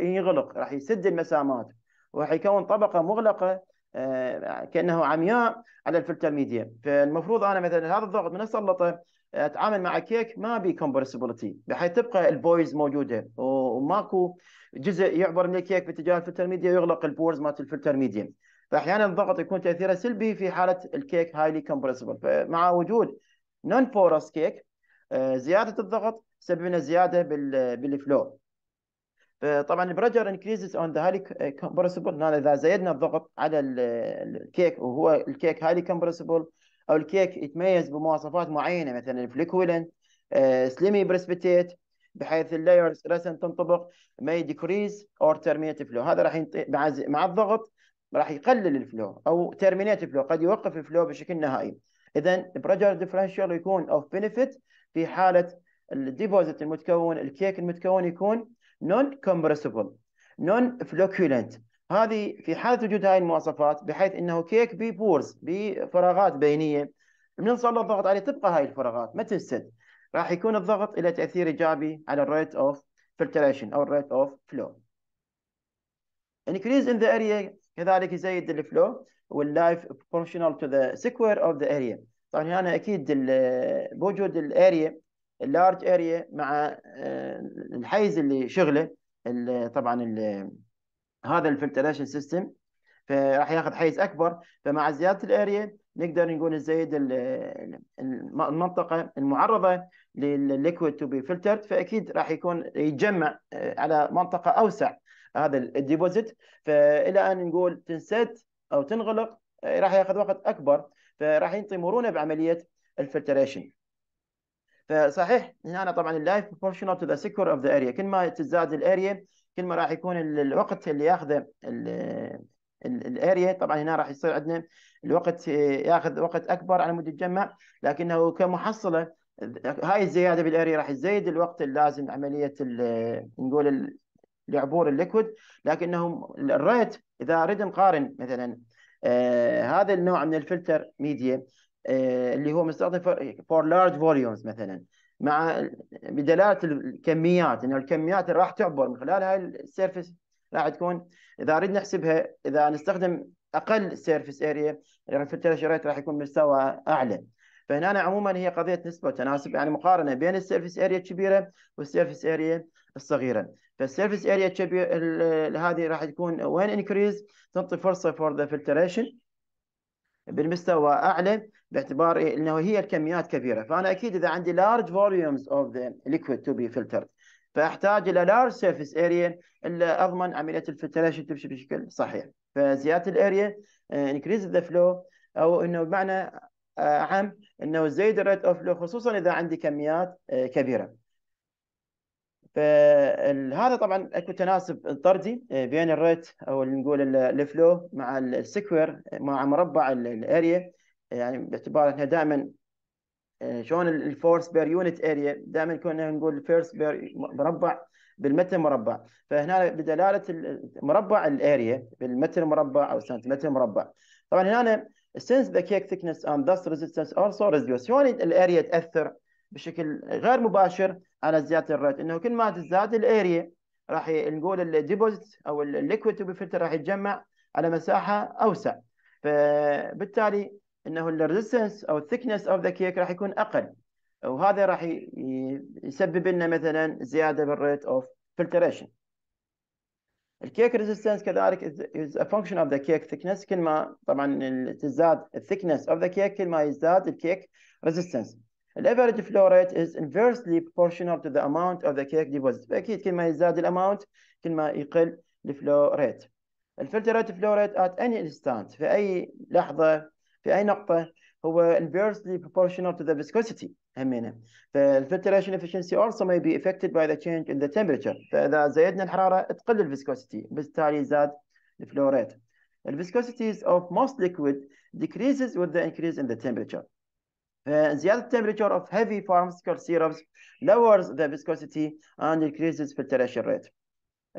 يغلق راح يسد المسامات وراح يكون طبقه مغلقه آه، كانه عمياء على الفلتر ميديا فالمفروض انا مثلا هذا الضغط من السلطه اتعامل مع كيك ما بي كومبرسبلتي بحيث تبقى البويز موجوده وماكو جزء يعبر من الكيك باتجاه الفلتر ميديا ويغلق البورز مالت الفلتر ميديا فاحيانا الضغط يكون تاثيره سلبي في حاله الكيك هايلي كومبرسبل فمع وجود نون بورس كيك آه، زياده الضغط سبب لنا زياده بالفلو طبعا البرجر انكريزز اون ذا هالي كومبرسبل اذا زيدنا الضغط على الكيك وهو الكيك هالي كومبرسبل او الكيك يتميز بمواصفات معينه مثلا الفليكولين سليمي بريسبيتيت بحيث اللايرز رسن تنطبق ما ديكريز اور ترمينيت فلو هذا راح مع الضغط راح يقلل الفلو او ترمينيت فلو قد يوقف الفلو بشكل نهائي اذا بريجر ديفرنشال يكون اوف بنفيت في حاله الديبوزيت المتكون الكيك المتكون يكون نون كومبرسبل نون فلوكولنت هذه في حاله وجود هذه المواصفات بحيث انه كيك ببورز بفراغات بينيه من بنصل الضغط عليه تبقى هاي الفراغات ما تنسد راح يكون الضغط له تاثير ايجابي على الريت اوف فلتريشن او الريت اوف فلو increase in the area كذلك يزيد الفلو واللايف بروشنال تو ذا سكوير اوف ذا اريا طبعا هنا يعني اكيد بوجود الاريا اللارج اريا مع آه، الحيز اللي شغله طبعا هذا الفلتريشن سيستم فراح ياخذ حيز اكبر فمع زياده الاريا نقدر نقول نزيد المنطقه المعرضه للليكويد تو بي فلترد فاكيد راح يكون يتجمع آه، على منطقه اوسع هذا الديبوزيت فالى ان نقول تنسد او تنغلق آه، راح ياخذ وقت اكبر فراح ينطي مرونه بعمليه الفلتريشن فصحيح هنا طبعا اللايف بروبورشنال تو ذا سكور اوف ذا اريا كل ما تزداد الاريا كل ما راح يكون الوقت اللي ياخذه الاريا طبعا هنا راح يصير عندنا الوقت ياخذ وقت اكبر على مود يتجمع لكنه كمحصله هاي الزياده بالاريا راح تزيد الوقت اللازم عمليه نقول لعبور الليكويد لكنه الريت اذا اريد نقارن مثلا آه، هذا النوع من الفلتر ميديا آه، اللي هو مستخدم فور لارج فوليومز مثلا مع بدلاله الكميات انه الكميات اللي راح تعبر من خلال هاي السيرفس راح تكون اذا اريد نحسبها اذا نستخدم اقل سيرفس يعني اريا الفلتر راح يكون مستوى اعلى فهنا عموما هي قضيه نسبه وتناسب يعني مقارنه بين السيرفس اريا الكبيره والسيرفس اريا الصغيره فالسيرفيس اريا هذه راح تكون وين انكريز تنطي فرصه فور ذا فلتريشن بالمستوى اعلى باعتبار انه هي الكميات كبيره فانا اكيد اذا عندي large volumes of the liquid to be filtered فاحتاج الى large surface area الا اضمن عمليه الفلتريشن تمشي بشكل صحيح فزياده الاريا آه، increase the flow او انه بمعنى آه، عام انه زيد الريت اوف فلو خصوصا اذا عندي كميات آه، كبيره فهذا طبعا اكو تناسب طردي آه، بين الريت او نقول الفلو مع السكوير آه، مع مربع الاريا آه، يعني باعتبار انها دائما شلون الفورس بير يونت اريا دائما كنا نقول الفيرس بير مربع بالمتر مربع فهنا بدلاله مربع الاريا بالمتر مربع او سنتيمتر مربع طبعا هنا since the cake thickness and thus resistance also reduced شلون الاريا تاثر بشكل غير مباشر على زياده الريت انه كل ما تزداد الاريا راح نقول الديبوزيت او الليكويد تو فلتر راح يتجمع على مساحه اوسع فبالتالي انه الريزستنس او الثكنس اوف ذا كيك راح يكون اقل وهذا راح يسبب لنا مثلا زياده بالريت اوف فلتريشن الكيك ريزيستنس كذلك از ا فانكشن اوف ذا كيك ثيكنس كل ما طبعا تزداد الثيكنس اوف ذا كيك كل ما يزداد الكيك ريزيستنس الافريج فلو ريت از inversely proportional to the amount of the cake deposit فاكيد كل ما يزداد الاماونت كل ما يقل الفلو ريت الفلترات فلو ريت at any instant في اي لحظه في اي نقطه هو inversely proportional to the viscosity همينه فالفلتريشن efficiency also may be affected by the change in the temperature فاذا زيدنا الحراره تقل الفيسكوسيتي بالتالي زاد الفلو ريت الفيسكوسيتيز of most liquid decreases with the increase in the temperature زيادة temperature of heavy pharmaceutical syrups lowers the viscosity and increases filtration rate.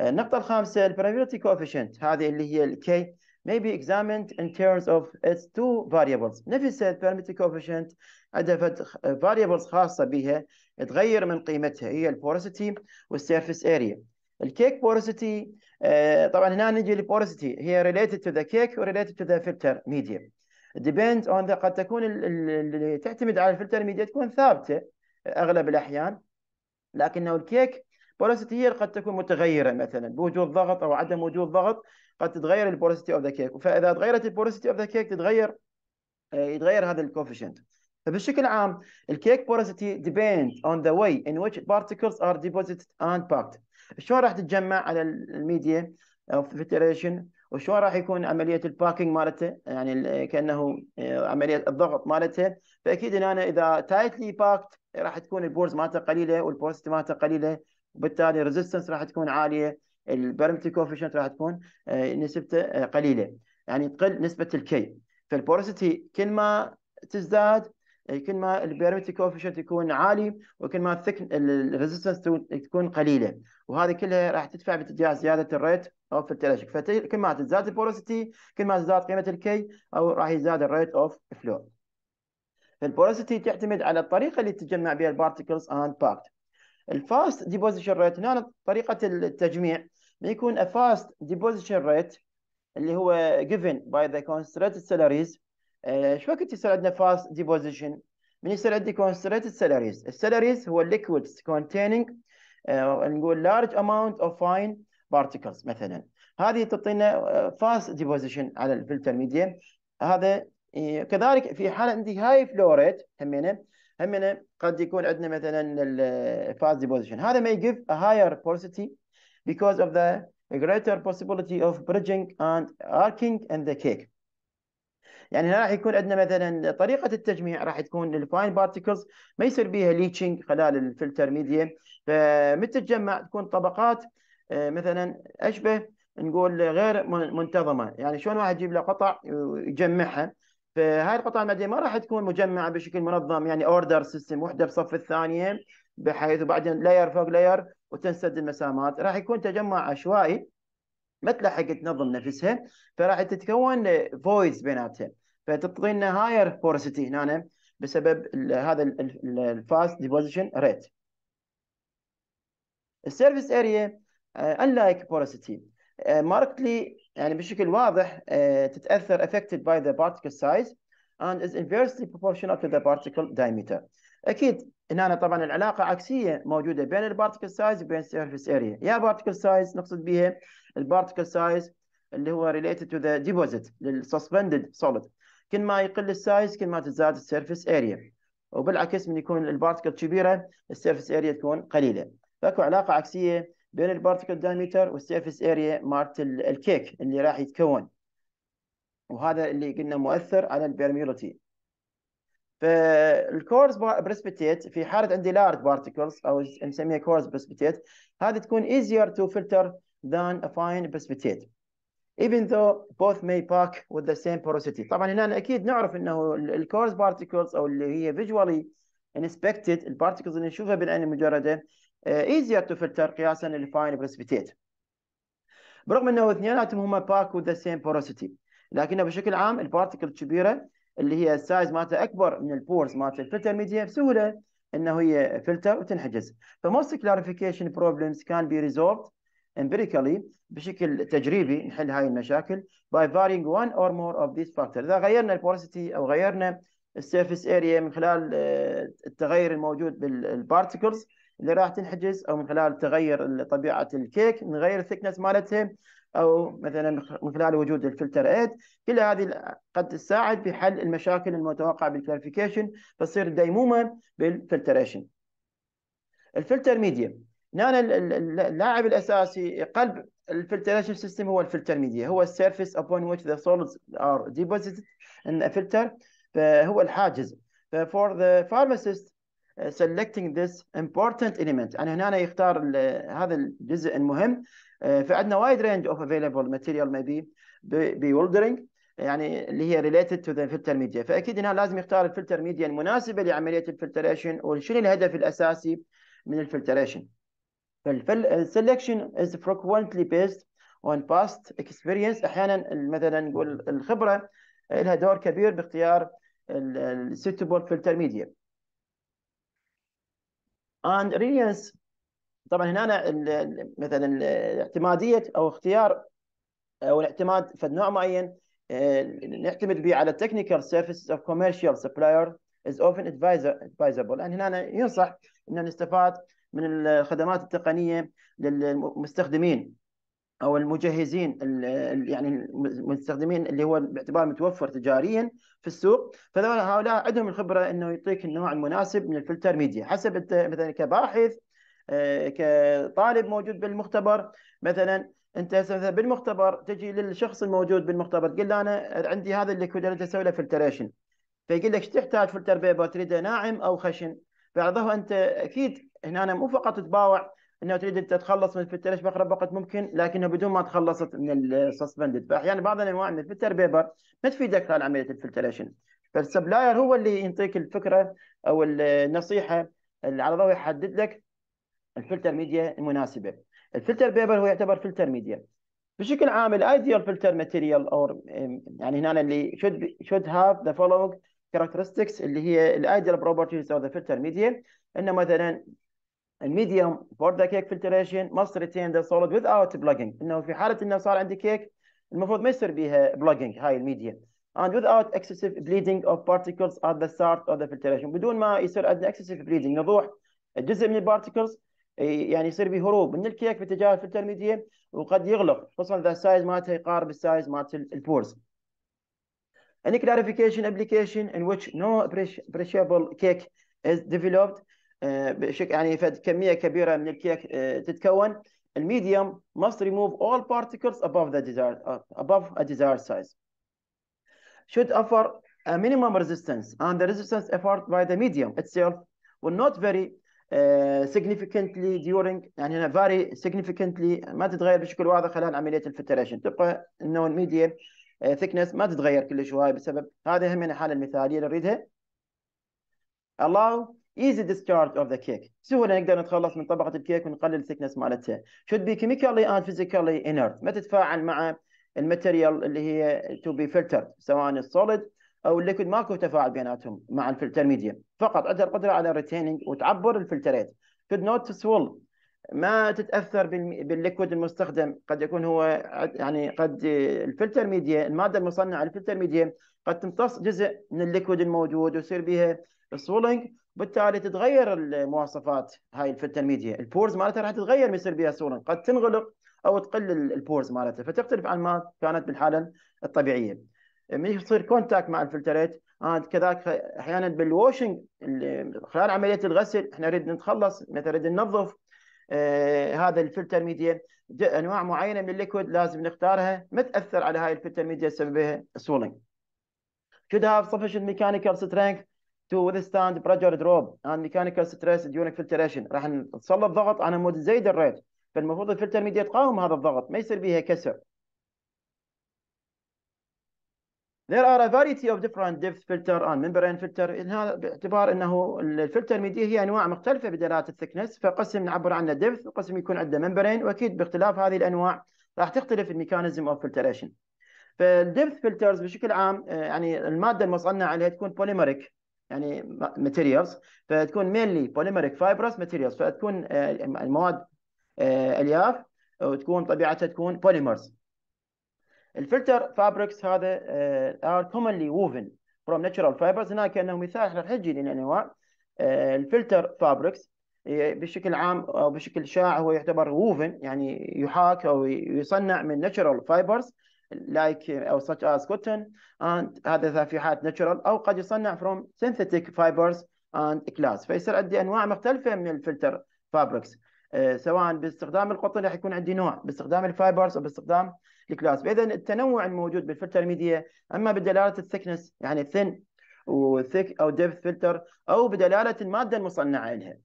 النقطة الخامسة البريفيرتي coefficient هذه اللي هي الكي may be examined in terms of its two variables نفس البيرميتي coefficient عندها فد variables خاصة بها تغير من قيمتها هي surface والسيرفيس اريا الكيك porosity طبعا هنا نجي porosity هي related to the cake و related to the filter medium ديبيند اون قد تكون اللي تعتمد على الفلتر ميديا تكون ثابته اغلب الاحيان لكنه الكيك بولوسيتي هي قد تكون متغيره مثلا بوجود ضغط او عدم وجود ضغط قد تتغير البورسيتي اوف ذا كيك فاذا تغيرت البورسيتي اوف ذا كيك تتغير آه، يتغير هذا الكوفيشنت فبشكل عام الكيك بورسيتي depend on the way in which particles are deposited and packed شلون راح تتجمع على الميديا اوف فيتريشن وشلون راح يكون عمليه الباكينج مالته يعني كانه آه، عمليه الضغط مالته فاكيد ان انا اذا تايتلي باكت راح تكون البورز مالته قليله والبوست مالته قليله وبالتالي الريزستنس راح تكون عاليه البرمتي كوفيشنت راح تكون آه، نسبته آه، قليله يعني تقل نسبه الكي فالبورستي كل ما تزداد إيه، كل ما البيرمتي كوفيشنت يكون عالي وكل ما الثكن الريزستنس تكون قليله وهذه كلها راح تدفع باتجاه زياده الريت اوف التلاشك فكل ما تزداد البوروسيتي كل ما تزداد قيمه الكي او راح يزداد الريت اوف فلو فالبوروسيتي تعتمد على الطريقه اللي تجمع بها البارتكلز اند باكت الفاست ديبوزيشن ريت هنا طريقه التجميع بيكون a ديبوزيشن ريت اللي هو given by the concentrated salaries شو وقت يصير عندنا فاست ديبوزيشن من يصير عندي كونستريتد سالاريز السالاريز هو ليكويدز كونتيننج آه، نقول لارج اماونت اوف فاين بارتيكلز مثلا هذه تعطينا فاست آه، ديبوزيشن على الفلتر ميديا هذا إيه، كذلك في حاله عندي هاي فلوريت ريت همينه همينه قد يكون عندنا مثلا الفاست آه، ديبوزيشن هذا may give a higher porosity because of the greater possibility of bridging and arcing in the cake يعني هنا راح يكون عندنا مثلا طريقه التجميع راح تكون الفاين بارتيكلز ما يصير بيها ليتشنج خلال الفلتر ميديا فمتتجمع تكون طبقات آه، مثلا اشبه نقول غير منتظمه يعني شلون واحد يجيب له قطع ويجمعها فهاي القطع الماديه ما راح تكون مجمعه بشكل منظم يعني اوردر سيستم وحده بصف الثانيه بحيث وبعدين لاير فوق لاير وتنسد المسامات راح يكون تجمع عشوائي ما تلحق تنظم نفسها فراح تتكون فويز بيناتها فتعطينا هاير بورسيتي هنا بسبب هذا الفاست ديبوزيشن ريت السيرفيس اريا unlike porosity uh, markedly يعني بشكل واضح uh, تتاثر affected by the particle size and is inversely proportional to the particle diameter اكيد هنا طبعا العلاقه عكسيه موجوده بين البارتكل سايز وبين السيرفيس اريا يا بارتكل سايز نقصد بها البارتكل سايز اللي هو related to the deposit suspended solid كل ما يقل السايز كل ما تزداد السيرفس اريا وبالعكس من يكون البارتكل كبيره السيرفس اريا تكون قليله فاكو علاقه عكسيه بين البارتكل دايمتر والسيرفس اريا مالت الكيك اللي راح يتكون وهذا اللي قلنا مؤثر على البيرميولتي فالكورز بريسبيتيت في حاله عندي لارج بارتكلز او نسميها كورز بريسبيتيت هذه تكون ايزير تو فلتر than a fine precipitate even though both may pack with the same porosity طبعا هنا اكيد نعرف انه coarse بارتيكلز او اللي هي visually inspected البارتيكلز اللي نشوفها بالعين المجرده آه، easier to filter قياسا للفاين بريسبيتيت برغم انه اثنيناتهم هما باك وذ the سيم بوروسيتي لكنه بشكل عام البارتيكل الكبيره اللي هي السايز مالتها اكبر من البورز مالت الفلتر ميديا بسهوله انه هي فلتر وتنحجز فموست كلاريفيكيشن بروبلمز كان بي ريزولفد empirically بشكل تجريبي نحل هاي المشاكل by varying one or more of these factors اذا غيرنا البورسيتي او غيرنا السيرفيس اريا من خلال آه، التغير الموجود بالبارتكلز اللي راح تنحجز او من خلال تغير طبيعه الكيك نغير الثكنس مالتها او مثلا من خلال وجود الفلتر ايد كل هذه قد تساعد في حل المشاكل المتوقعه بالكلاريفيكيشن فتصير ديمومه بالفلتريشن الفلتر ميديا هنا نعم، اللاعب الاساسي قلب الفلتريشن سيستم هو الفلتر ميديا هو السيرفيس upon which the solids are deposited in a filter فهو الحاجز فور ذا pharmacist selecting this important element يعني هنا يختار هذا الجزء المهم آه، فعندنا وايد رينج اوف available ماتيريال maybe bewildering يعني اللي هي ريليتد تو ذا فلتر ميديا فاكيد هنا لازم يختار الفلتر ميديا المناسبه لعمليه الفلتريشن وشنو الهدف الاساسي من الفلتريشن فالسلكشن از آه، frequently based on past experience احيانا مثلا نقول الخبره لها دور كبير باختيار السيتبول فلتر ميديا and ريليانس طبعا هنا مثلا الاعتماديه او اختيار او الاعتماد في نوع معين آه، نعتمد به على technical services of commercial supplier is often advisable يعني هنا ينصح ان نستفاد من الخدمات التقنيه للمستخدمين او المجهزين يعني المستخدمين اللي هو باعتبار متوفر تجاريا في السوق فهؤلاء عندهم الخبره انه يعطيك النوع المناسب من الفلتر ميديا حسب انت مثلا كباحث آه، كطالب موجود بالمختبر مثلا انت مثلا بالمختبر تجي للشخص الموجود بالمختبر تقول له انا عندي هذا اللي كنت اسوي له فلتريشن فيقول لك ايش تحتاج فلتر بيبر تريده ناعم او خشن بعضه انت اكيد هنا أنا مو فقط تباوع انه تريد انت تتخلص من الفلتر ايش باقرب وقت ممكن لكنه بدون ما تخلصت من السسبندد فاحيانا بعض الانواع من الفلتر بيبر ما تفيدك خلال عمليه الفلتريشن فالسبلاير هو اللي يعطيك الفكره او النصيحه اللي على ضوء يحدد لك الفلتر ميديا المناسبه الفلتر بيبر هو يعتبر فلتر ميديا بشكل عام الايديال فلتر ماتيريال او يعني هنا اللي شود شود هاف ذا فولوينج كاركترستكس اللي هي الايديال بروبرتيز اوف ذا فلتر ميديا انه مثلا الميديوم فور ذا كيك فلتريشن ماست ريتين ذا سوليد ويز اوت بلاجنج انه في حاله انه صار عندي كيك المفروض ما يصير بيها بلاجنج هاي الميديا and without excessive bleeding of particles at the start of the filtration بدون ما يصير عندنا excessive bleeding نضوح الجزء من particles يعني يصير به هروب من الكيك في اتجاه الفلتر ميديا وقد يغلق خصوصا اذا السايز مالته يقارب السايز مالت البورز. Any clarification application in which no appreciable cake is developed بشكل يعني فد كميه كبيره من الكيك تتكون الميديوم must remove all particles above the desired above a desired size should offer a minimum resistance and the resistance effort by the medium itself will not vary uh, significantly during يعني هنا vary significantly ما تتغير بشكل واضح خلال عمليه الفلتريشن تبقى انه الميديوم ثيكنس ما تتغير كلش هواي بسبب هذه هم الحاله المثاليه اللي نريدها allow ايزي ديسشارج اوف ذا كيك سهوله نقدر نتخلص من طبقه الكيك ونقلل الثيكنس مالتها شود بي كيميكالي اند فيزيكالي inert ما تتفاعل مع الماتيريال اللي هي تو بي فلتر سواء السوليد او الليكويد ماكو تفاعل بيناتهم مع الفلتر ميديم فقط عندها القدره على الريتيننج وتعبر الفلتريت should نوت swell ما تتاثر بالليكويد المستخدم قد يكون هو يعني قد الفلتر ميديا الماده المصنعه الفلتر ميديا قد تمتص جزء من الليكويد الموجود ويصير بها سولينج بالتالي تتغير المواصفات هاي الفلتر البورز مالتها راح تتغير يصير بها سورا قد تنغلق او تقل البورز مالتها فتختلف عن ما كانت بالحاله الطبيعيه من يصير كونتاكت مع الفلترات آه كذلك احيانا بالواشنج خلال عمليه الغسل احنا نريد نتخلص مثلا نريد ننظف آه هذا الفلتر ميديا انواع معينه من الليكويد لازم نختارها ما تاثر على هاي الفلتر ميديا سببها سولينج should هاف سفشنت ميكانيكال سترينث to withstand pressure drop and mechanical stress during filtration راح نسلط ضغط على متزايد الريت فالمفروض الفلتر ميديا تقاوم هذا الضغط ما يصير بيها كسر There are a variety of different depth filter and membrane filter إنها باعتبار انه الفلتر ميديا هي انواع مختلفه بدلالات الثكنس فقسم نعبر عنه depth وقسم يكون عنده membrane واكيد باختلاف هذه الانواع راح تختلف الميكانيزم اوف فلتريشن فالدبث فلترز بشكل عام آه، يعني الماده المصنعه عليها تكون بوليمريك يعني ماتيريالز فتكون مينلي بوليمريك فايبرس ماتيريالز فتكون آه، المواد آه، الياف وتكون طبيعتها تكون بوليمرز الفلتر فابريكس هذا ار كومنلي ووفن فروم ناتشرال فايبرز هناك كانه مثال حجي للانواع آه، الفلتر فابريكس بشكل عام او بشكل شائع هو يعتبر ووفن يعني يحاك او يصنع من ناتشرال فايبرز like او such as cotton and هذا في حالة natural أو قد يصنع from synthetic fibers and glass فيصير عندي أنواع مختلفة من الفلتر فابريكس آه، سواء باستخدام القطن راح يكون عندي نوع باستخدام الفايبرز او باستخدام الكلاس فاذا التنوع الموجود بالفلتر ميديا اما بدلاله الثكنس يعني ثن وثيك او ديبث فلتر او بدلاله الماده المصنعه لها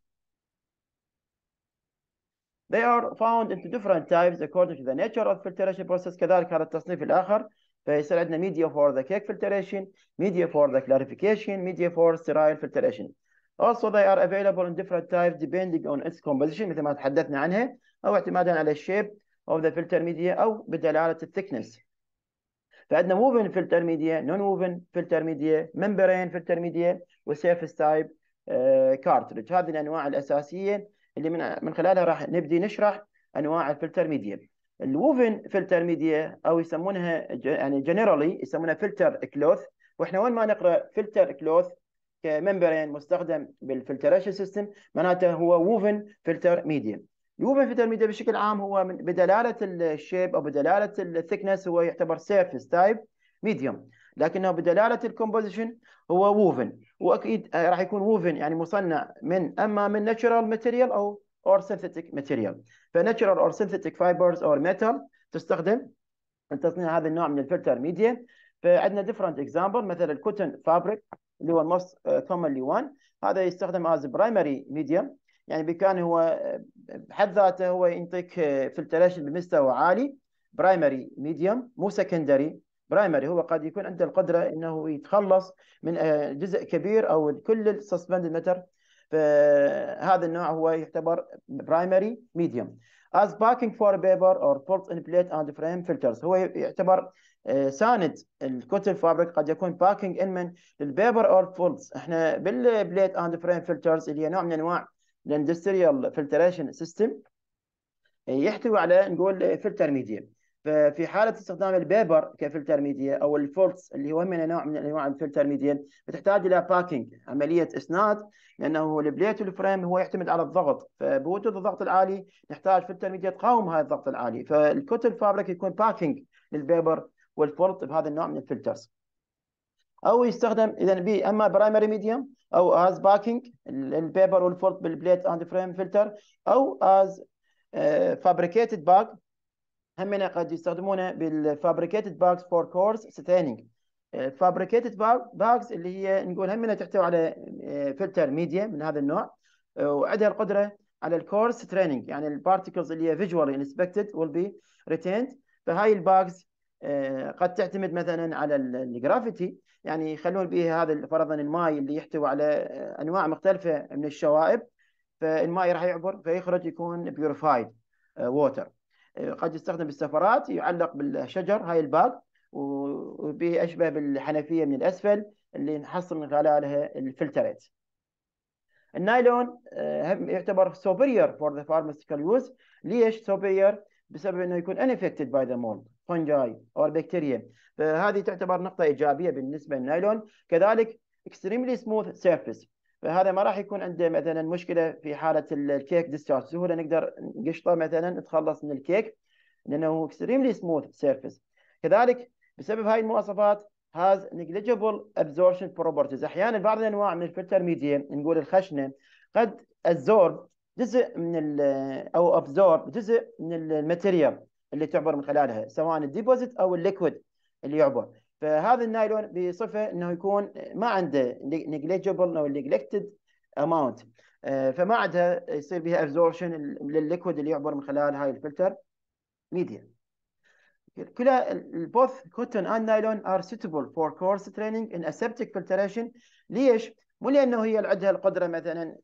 They are found into different types according to the nature of filtration process كذلك هذا التصنيف الآخر فيصير عندنا media for the cake filtration, media for the clarification, media for sterile filtration. Also they are available in different types depending on its composition مثل ما تحدثنا عنها أو اعتمادا على shape of the filter media أو بدلالة thickness فعندنا woven filter media, non-woven filter media, membrane filter media وsurface type cartridge. هذه الأنواع الأساسية اللي من من خلالها راح نبدي نشرح انواع الفلتر ميديا الووفن فلتر ميديا او يسمونها يعني جنرالي يسمونها فلتر كلوث واحنا وين ما نقرا فلتر كلوث كممبرين مستخدم بالفلتريشن سيستم معناته هو ووفن فلتر ميديا الووفن فلتر ميديا بشكل عام هو من بدلاله الشيب او بدلاله الثكنس هو يعتبر سيرفيس تايب ميديوم لكنه بدلاله الكومبوزيشن هو ووفن واكيد آه، راح يكون ووفن يعني مصنع من اما من ناتشرال ماتيريال او اور سينثيتيك ماتيريال فناتشرال اور سينثيتيك فايبرز اور ميتال تستخدم لتصنيع هذا النوع من الفلتر ميديا فعندنا ديفرنت اكزامبل مثلا الكوتن فابريك اللي هو الموست كومنلي وان هذا يستخدم از برايمري ميديا يعني بكان هو آه، بحد ذاته هو ينطيك فلتريشن آه، بمستوى عالي برايمري ميديوم مو سكندري برايمري هو قد يكون عنده القدره انه يتخلص من آه، جزء كبير او كل السسبندد ماتر فهذا النوع هو يعتبر برايمري ميديوم as باكينج for paper or pulp in plate and frame filters هو يعتبر آه، ساند الكتل فابريك قد يكون باكينج من للبيبر اور فولتس احنا بالبليت اند فريم فلترز اللي هي نوع من انواع الاندستريال فلتريشن سيستم يحتوي على نقول فلتر ميديوم ففي حاله استخدام البيبر كفلتر ميديا او الفولتس اللي هو من نوع من انواع الفلتر ميديا بتحتاج الى باكينج عمليه اسناد لانه البليت والفريم هو يعتمد على الضغط فبوجود الضغط العالي نحتاج فلتر ميديا تقاوم هذا الضغط العالي فالكتل فابريك يكون باكينج للبيبر والفولت بهذا النوع من الفلترز او يستخدم اذا بي اما برايمري ميديوم او از باكينج البيبر والفولت بالبليت اند فريم فلتر او از فابريكيتد باك همنا قد يستخدمونه بالفابريكيتد باجز فور كورس ستيننج الفابريكيتد باجز اللي هي نقول همنا تحتوي على فلتر اه، ميديا من هذا النوع اه، وعندها القدره على الكورس تريننج يعني البارتيكلز اللي هي فيجوالي انسبكتد ويل بي ريتيند فهاي الباجز اه، قد تعتمد مثلا على الجرافيتي يعني يخلون بها هذا فرضا الماي اللي يحتوي على انواع مختلفه من الشوائب فالماي راح يعبر فيخرج يكون بيوريفايد ووتر قد يستخدم بالسفرات يعلق بالشجر هاي الباب وبه اشبه بالحنفيه من الاسفل اللي نحصل من خلالها الفلترات النايلون آه، يعتبر سوبرير فور ذا فارماسيكال يوز ليش سوبرير بسبب انه يكون انفكتد باي ذا مولد فنجاي او بكتيريا فهذه تعتبر نقطه ايجابيه بالنسبه للنايلون كذلك اكستريملي سموث سيرفيس فهذا ما راح يكون عنده مثلا مشكله في حاله الكيك ديسشارج سهوله نقدر نقشطه مثلا نتخلص من الكيك لانه اكستريملي سموث سيرفيس كذلك بسبب هاي المواصفات هاز نيجليجبل ابزوربشن بروبرتيز احيانا بعض الانواع من الفلتر ميديا نقول الخشنه قد ازورب جزء من او ابزورب جزء من الماتيريال اللي تعبر من خلالها سواء الديبوزيت او الليكويد اللي يعبر فهذا النايلون بصفه انه يكون ما عنده نيجليجبل او نيجلكتد اماونت فما عندها يصير بها ابزورشن للليكويد اللي يعبر من خلال هاي الفلتر ميديا كلا البوث كوتون اند نايلون ار سوتبل فور كورس تريننج ان اسبتيك فلتريشن ليش؟ مو لانه هي عندها القدره مثلا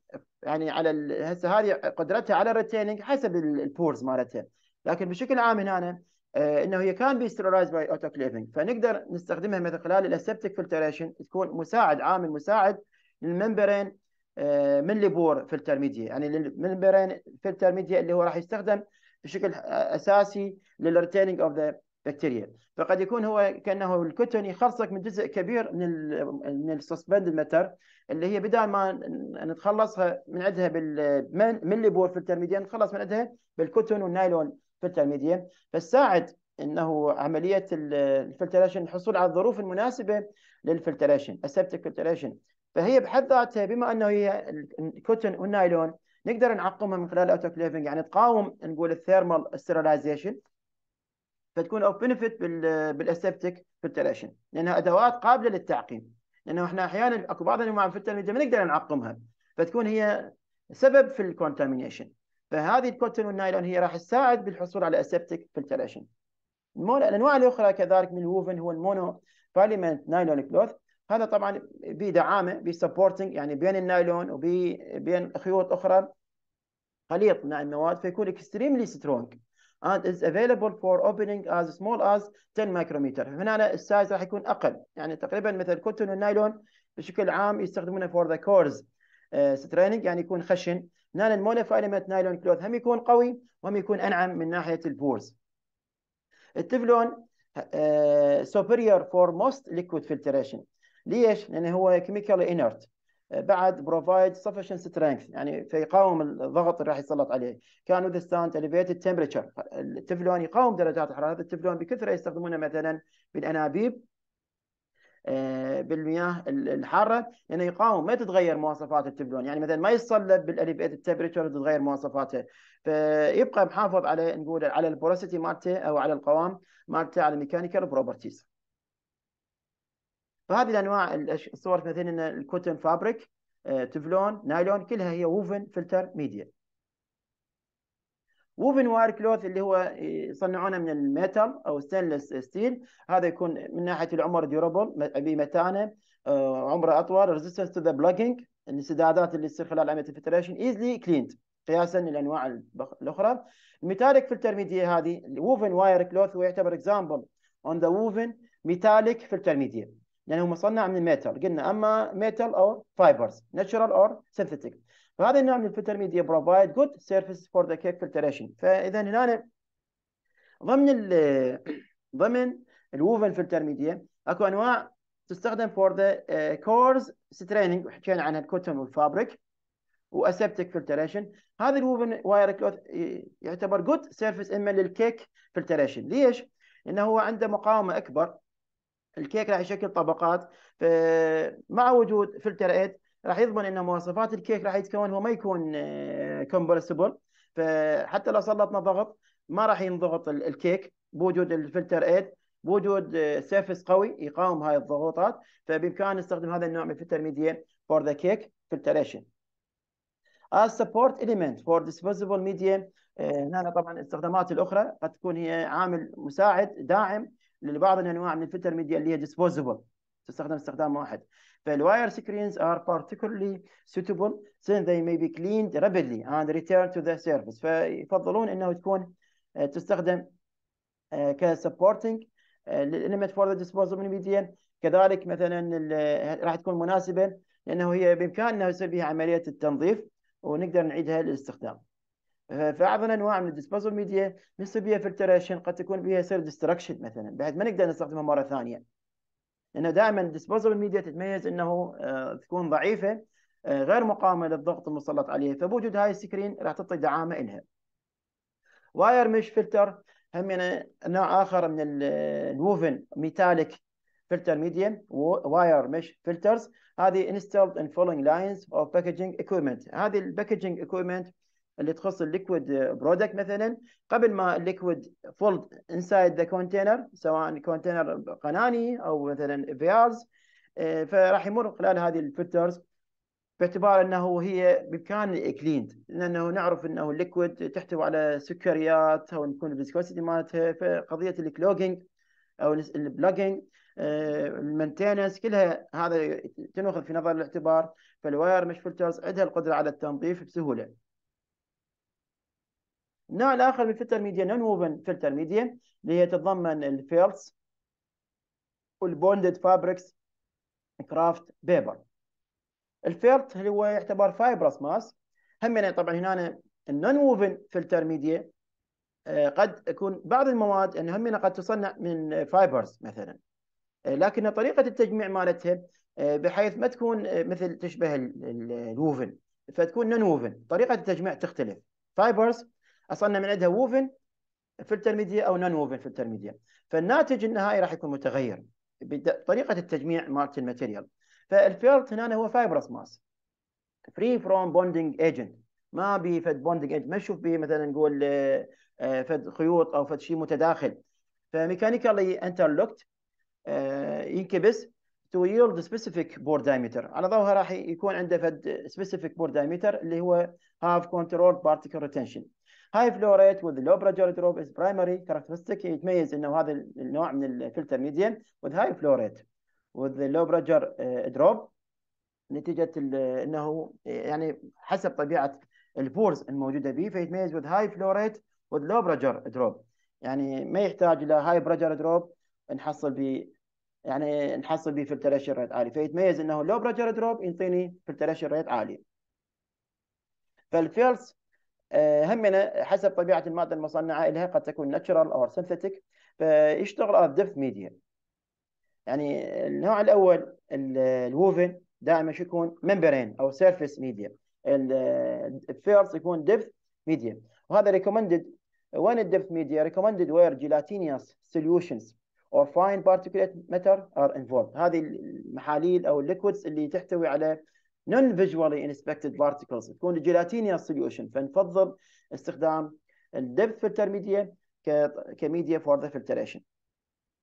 يعني على هسه هذه قدرتها على الريتيننج حسب البورز مالتها لكن بشكل عام هنا آه، انه هي كان بي ستيرولايز باي اوتوكليفنج فنقدر نستخدمها من خلال الاسبتيك فلتريشن تكون مساعد عامل مساعد للممبرين آه، من ليبور فلتر ميديا يعني للممبرين فلتر ميديا اللي هو راح يستخدم بشكل اساسي للريتيننج اوف ذا بكتيريا فقد يكون هو كانه الكتن يخلصك من جزء كبير من الـ من السسبند المتر اللي هي بدال ما نتخلصها من عندها بالملي بور في الترميديا نتخلص من عندها بالكتن والنايلون فلتر ميديا فتساعد انه عمليه الفلتريشن الحصول على الظروف المناسبه للفلتريشن السبتك فلتريشن فهي بحد ذاتها بما انه هي الكوتن والنايلون نقدر نعقمها من خلال كليفنج يعني تقاوم نقول الثيرمال ستيرلايزيشن فتكون اوف بنفيت بالاسبتيك فلتريشن لانها ادوات قابله للتعقيم لانه احنا احيانا اكو بعض انواع الفلتر ما نقدر نعقمها فتكون هي سبب في الكونتامينيشن فهذه الكوتن والنايلون هي راح تساعد بالحصول على اسبتيك فلتريشن الانواع الاخرى كذلك من الووفن هو المونو باليمنت نايلون كلوث هذا طبعا بدعامه بسبورتنج يعني بين النايلون وبين خيوط اخرى خليط من المواد فيكون اكستريملي سترونج and is available for opening as small as 10 micrometer هنا السايز راح يكون اقل يعني تقريبا مثل الكوتن والنايلون بشكل عام يستخدمونه for the cores آه، ستريننج يعني يكون خشن نايلون مونوفيلمنت نايلون كلوث هم يكون قوي وهم يكون انعم من ناحيه البورز التفلون سوبريور فور موست ليكويد فلتريشن ليش؟ لان هو كيميكال انرت آه، بعد بروفايد sufficient سترينث يعني فيقاوم الضغط اللي راح يتسلط عليه كان وذ ستاند elevated temperature التفلون يقاوم درجات الحراره التفلون بكثره يستخدمونه مثلا بالانابيب آه، بالمياه الحاره انه يعني يقاوم ما تتغير مواصفات التبلون يعني مثلا ما يتصلب بالاليفيت التمبريتشر تتغير مواصفاته فيبقى محافظ على نقول على البوروسيتي مالته او على القوام مالته على الميكانيكال بروبرتيز فهذه الانواع الصور مثلا الكوتن فابريك آه، تفلون نايلون كلها هي ووفن فلتر ميديا ووفن واير كلوث اللي هو إيه، يصنعونه من الميتال او ستانلس ستيل هذا يكون من ناحيه العمر ديورابل بمتانه آه، عمره اطول ريزيستنس تو ذا بلاجنج الانسدادات اللي تصير خلال عمليه الفتريشن ايزلي كليند قياسا للانواع الاخرى الميتاليك فلتر ميديا هذه الووفن واير كلوث هو يعتبر اكزامبل اون ذا ووفن ميتاليك فلتر ميديا لانه مصنع من الميتال قلنا اما ميتال اور فايبرز ناتشرال اور سينثيتيك فهذا النوع من الفلتر ميديا بروفايد جود سيرفيس فور ذا كيك فلتريشن فاذا هنا ضمن ال ضمن الوفن فلتر ميديا اكو انواع تستخدم فور ذا كورز ستريننج وحكينا عنها الكوتون والفابريك واسبتك فلتريشن هذا الوفن واير كلوث يعتبر جود سيرفيس اما للكيك فلتريشن ليش؟ لانه هو عنده مقاومه اكبر الكيك راح يشكل طبقات مع وجود فلتر ايد راح يضمن ان مواصفات الكيك راح يتكون هو ما يكون كومبرسبل آه، فحتى لو سلطنا ضغط ما راح ينضغط الكيك بوجود الفلتر ايد بوجود سيرفس آه، قوي يقاوم هاي الضغوطات فبامكان نستخدم هذا النوع من الفلتر ميديا فور ذا كيك فلتريشن as support element for disposable media آه، هنا طبعا الاستخدامات الاخرى قد تكون هي عامل مساعد داعم لبعض الانواع من الفلتر ميديا اللي هي disposable تستخدم استخدام واحد wire screens are particularly suitable since they may be cleaned rapidly and returned to the surface فيفضلون انه تكون آه، تستخدم آه، كسبورتنج supporting آه، فور ذا the disposable media كذلك مثلا راح تكون مناسبه لانه هي بامكاننا يصير بها عمليه التنظيف ونقدر نعيدها للاستخدام فاعظم انواع من الديسبوزل ميديا نصير بها فلتريشن قد تكون بها يصير ديستركشن مثلا بحيث ما نقدر نستخدمها مره ثانيه لانه دائما الديسبوزبل ميديا تتميز انه آه، تكون ضعيفه آه، غير مقاومه للضغط المسلط عليها فبوجود هاي السكرين راح تعطي دعامه الها واير مش فلتر هم يعني نوع اخر من الووفن ميتاليك فلتر ميديا واير مش فلترز هذه انستلد ان فولوينج لاينز اوف باكجينج اكويبمنت هذه الباكجينج اكويبمنت اللي تخص الليكويد برودكت مثلا قبل ما الليكويد فولد انسايد ذا كونتينر سواء كونتينر قناني او مثلا فياز آه، فراح يمر خلال هذه الفلترز باعتبار انه هي بامكان كليند لانه نعرف انه الليكويد تحتوي على سكريات او يكون الفيسكوسيتي مالتها فقضيه الكلوجينج او البلاجينج المنتينس آه، كلها هذا تنوخذ في نظر الاعتبار فالواير مش فلترز عندها القدره على التنظيف بسهوله النوع الاخر من الفلتر ميديا نون ووفن فلتر ميديا اللي هي تتضمن الفيلتس والبوندد فابريكس كرافت بيبر الفيرت اللي هو يعتبر فايبرس ماس هم يعني طبعا هنا النون ووفن فلتر ميديا قد يكون بعض المواد ان هم يعني قد تصنع من فايبرز مثلا آه، لكن طريقه التجميع مالتها آه، بحيث ما تكون آه، مثل تشبه الووفن فتكون نون ووفن طريقه التجميع تختلف فايبرز اصلنا من عندها ووفن فلتر ميديا او نون ووفن فلتر ميديا فالناتج النهائي راح يكون متغير بطريقه التجميع مالت الماتيريال فالفيرت هنا هو فايبرس ماس فري فروم بوندنج ايجنت ما بي فد بوندنج ايجنت ما نشوف به مثلا نقول آه، آه، فد خيوط او فد شيء متداخل فميكانيكالي انترلوكت آه، ينكبس تو يولد سبيسيفيك بور دايمتر على ضوها راح يكون عنده فد سبيسيفيك بور دايمتر اللي هو هاف كنترول بارتيكل ريتنشن هاي فلو ريت وذ لو بريشر دروب از برايمري كاركترستيك يتميز انه هذا النوع من الفلتر ميديم وذ هاي فلو ريت وذ لو بريشر آه، دروب نتيجه انه يعني حسب طبيعه البورز الموجوده به فيتميز وذ هاي فلو ريت وذ لو بريشر دروب يعني ما يحتاج الى هاي بريشر دروب نحصل ب يعني نحصل به فلتريشن ريت عالي فيتميز انه لو بريشر دروب يعطيني فلتريشن ريت عالي فالفيرس آه، همنا يعني حسب طبيعه الماده المصنعه لها قد تكون ناتشرال او سينثيتك فيشتغل على ديبث ميديا يعني النوع الاول الووفن دائما شو يكون ممبرين او سيرفيس ميديا الفيرس يكون دبث ميديا وهذا ريكومندد وين الدبث ميديا ريكومندد وير جيلاتينيوس سوليوشنز اور فاين particulate ماتر ار انفولد هذه المحاليل او الليكويدز اللي تحتوي على non visually inspected particles تكون جيلاتينيوس solution فنفضل استخدام الدبث فلتر ميديا كميديا فور ذا فلتريشن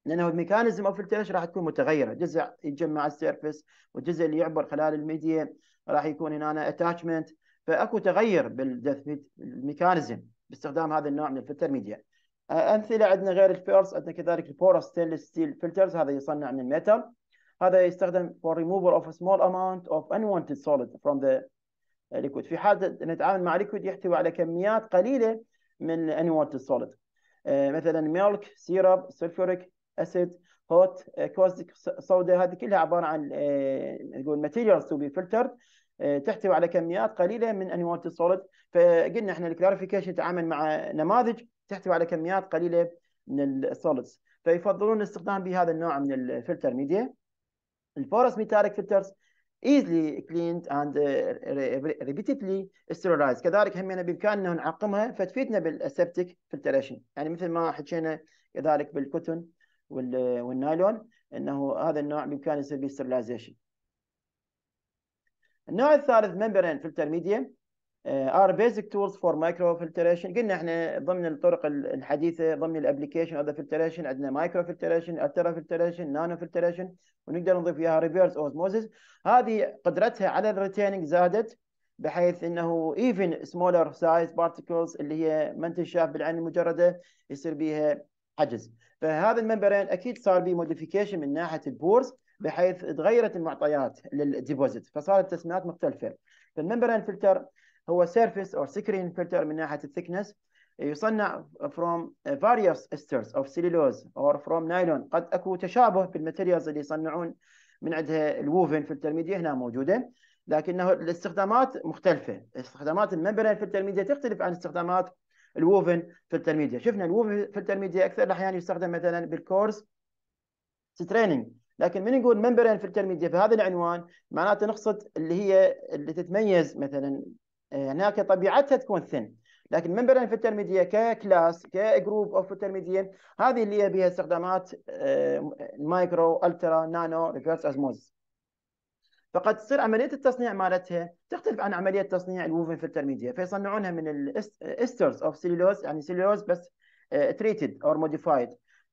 لانه الميكانيزم اوف فلتريشن راح تكون متغيره جزء يتجمع على السيرفس والجزء اللي يعبر خلال الميديا راح يكون هنا اتاتشمنت فاكو تغير بالميكانيزم باستخدام هذا النوع من الفلتر ميديا امثله عندنا غير الفيرس عندنا كذلك البورس ستينلس ستيل فلترز هذا يصنع من الميتال هذا يستخدم for removal of a small amount of unwanted solid from the uh, liquid في حال نتعامل مع liquid يحتوي على كميات قليلة من unwanted solid uh, مثلا milk, syrup, sulfuric acid, hot, uh, caustic soda هذه كلها عبارة عن نقول materials to be filtered تحتوي على كميات قليلة من unwanted solid فقلنا احنا الكلاريفيكيشن تعامل مع نماذج تحتوي على كميات قليلة من الصولدز فيفضلون الاستخدام بهذا النوع من الفلتر ميديا البورous metallic filters easily cleaned and uh, repeatedly sterilized كذلك همينا يعني بامكاننا نعقمها فتفيدنا بالاسبتيك فلتريشن يعني مثل ما حكينا كذلك بالكوتون والنايلون انه هذا النوع بامكانه يصير به sterilization النوع الثالث membrane filter medium آه، ار بيزك تولز فور مايكرو فلتريشن قلنا احنا ضمن الطرق الحديثه ضمن الابلكيشن هذا فلتريشن عندنا مايكرو فلتريشن الترا فلتريشن نانو فلتريشن ونقدر نضيف فيها ريفيرس اوزموزيس هذه قدرتها على الريتيننج زادت بحيث انه ايفن سمولر سايز بارتكلز اللي هي ما تنشاف بالعين المجرده يصير بها حجز فهذا المنبرين اكيد صار به موديفيكيشن من ناحيه البورز بحيث تغيرت المعطيات للديبوزيت فصارت تسميات مختلفه فالمنبرين فلتر هو surface or سكرين filter من ناحية الثكنس يصنع from various استرز of cellulose or from nylon قد اكو تشابه بالماتيريالز اللي يصنعون من عندها الووفن فلتر ميديا هنا موجوده لكنه الاستخدامات مختلفه استخدامات الممبرين فلتر ميديا تختلف عن استخدامات الووفن فلتر ميديا شفنا الووفن فلتر ميديا اكثر الاحيان يستخدم مثلا بالكورس ستريننج لكن من نقول ممبرين فلتر ميديا بهذا العنوان معناته نقصد اللي هي اللي تتميز مثلا هناك إيه، يعني طبيعتها تكون ثن لكن مثلا في الترميديه ككلاس كجروب اوف الترميديين هذه اللي بها استخدامات مايكرو الترا نانو ريفيرس ازموز فقد تصير عمليه التصنيع مالتها تختلف عن عمليه تصنيع الوفن في الترميديه فيصنعونها من الاسترز اوف سيلولوز يعني سيلولوز بس تريتد اور موديفايد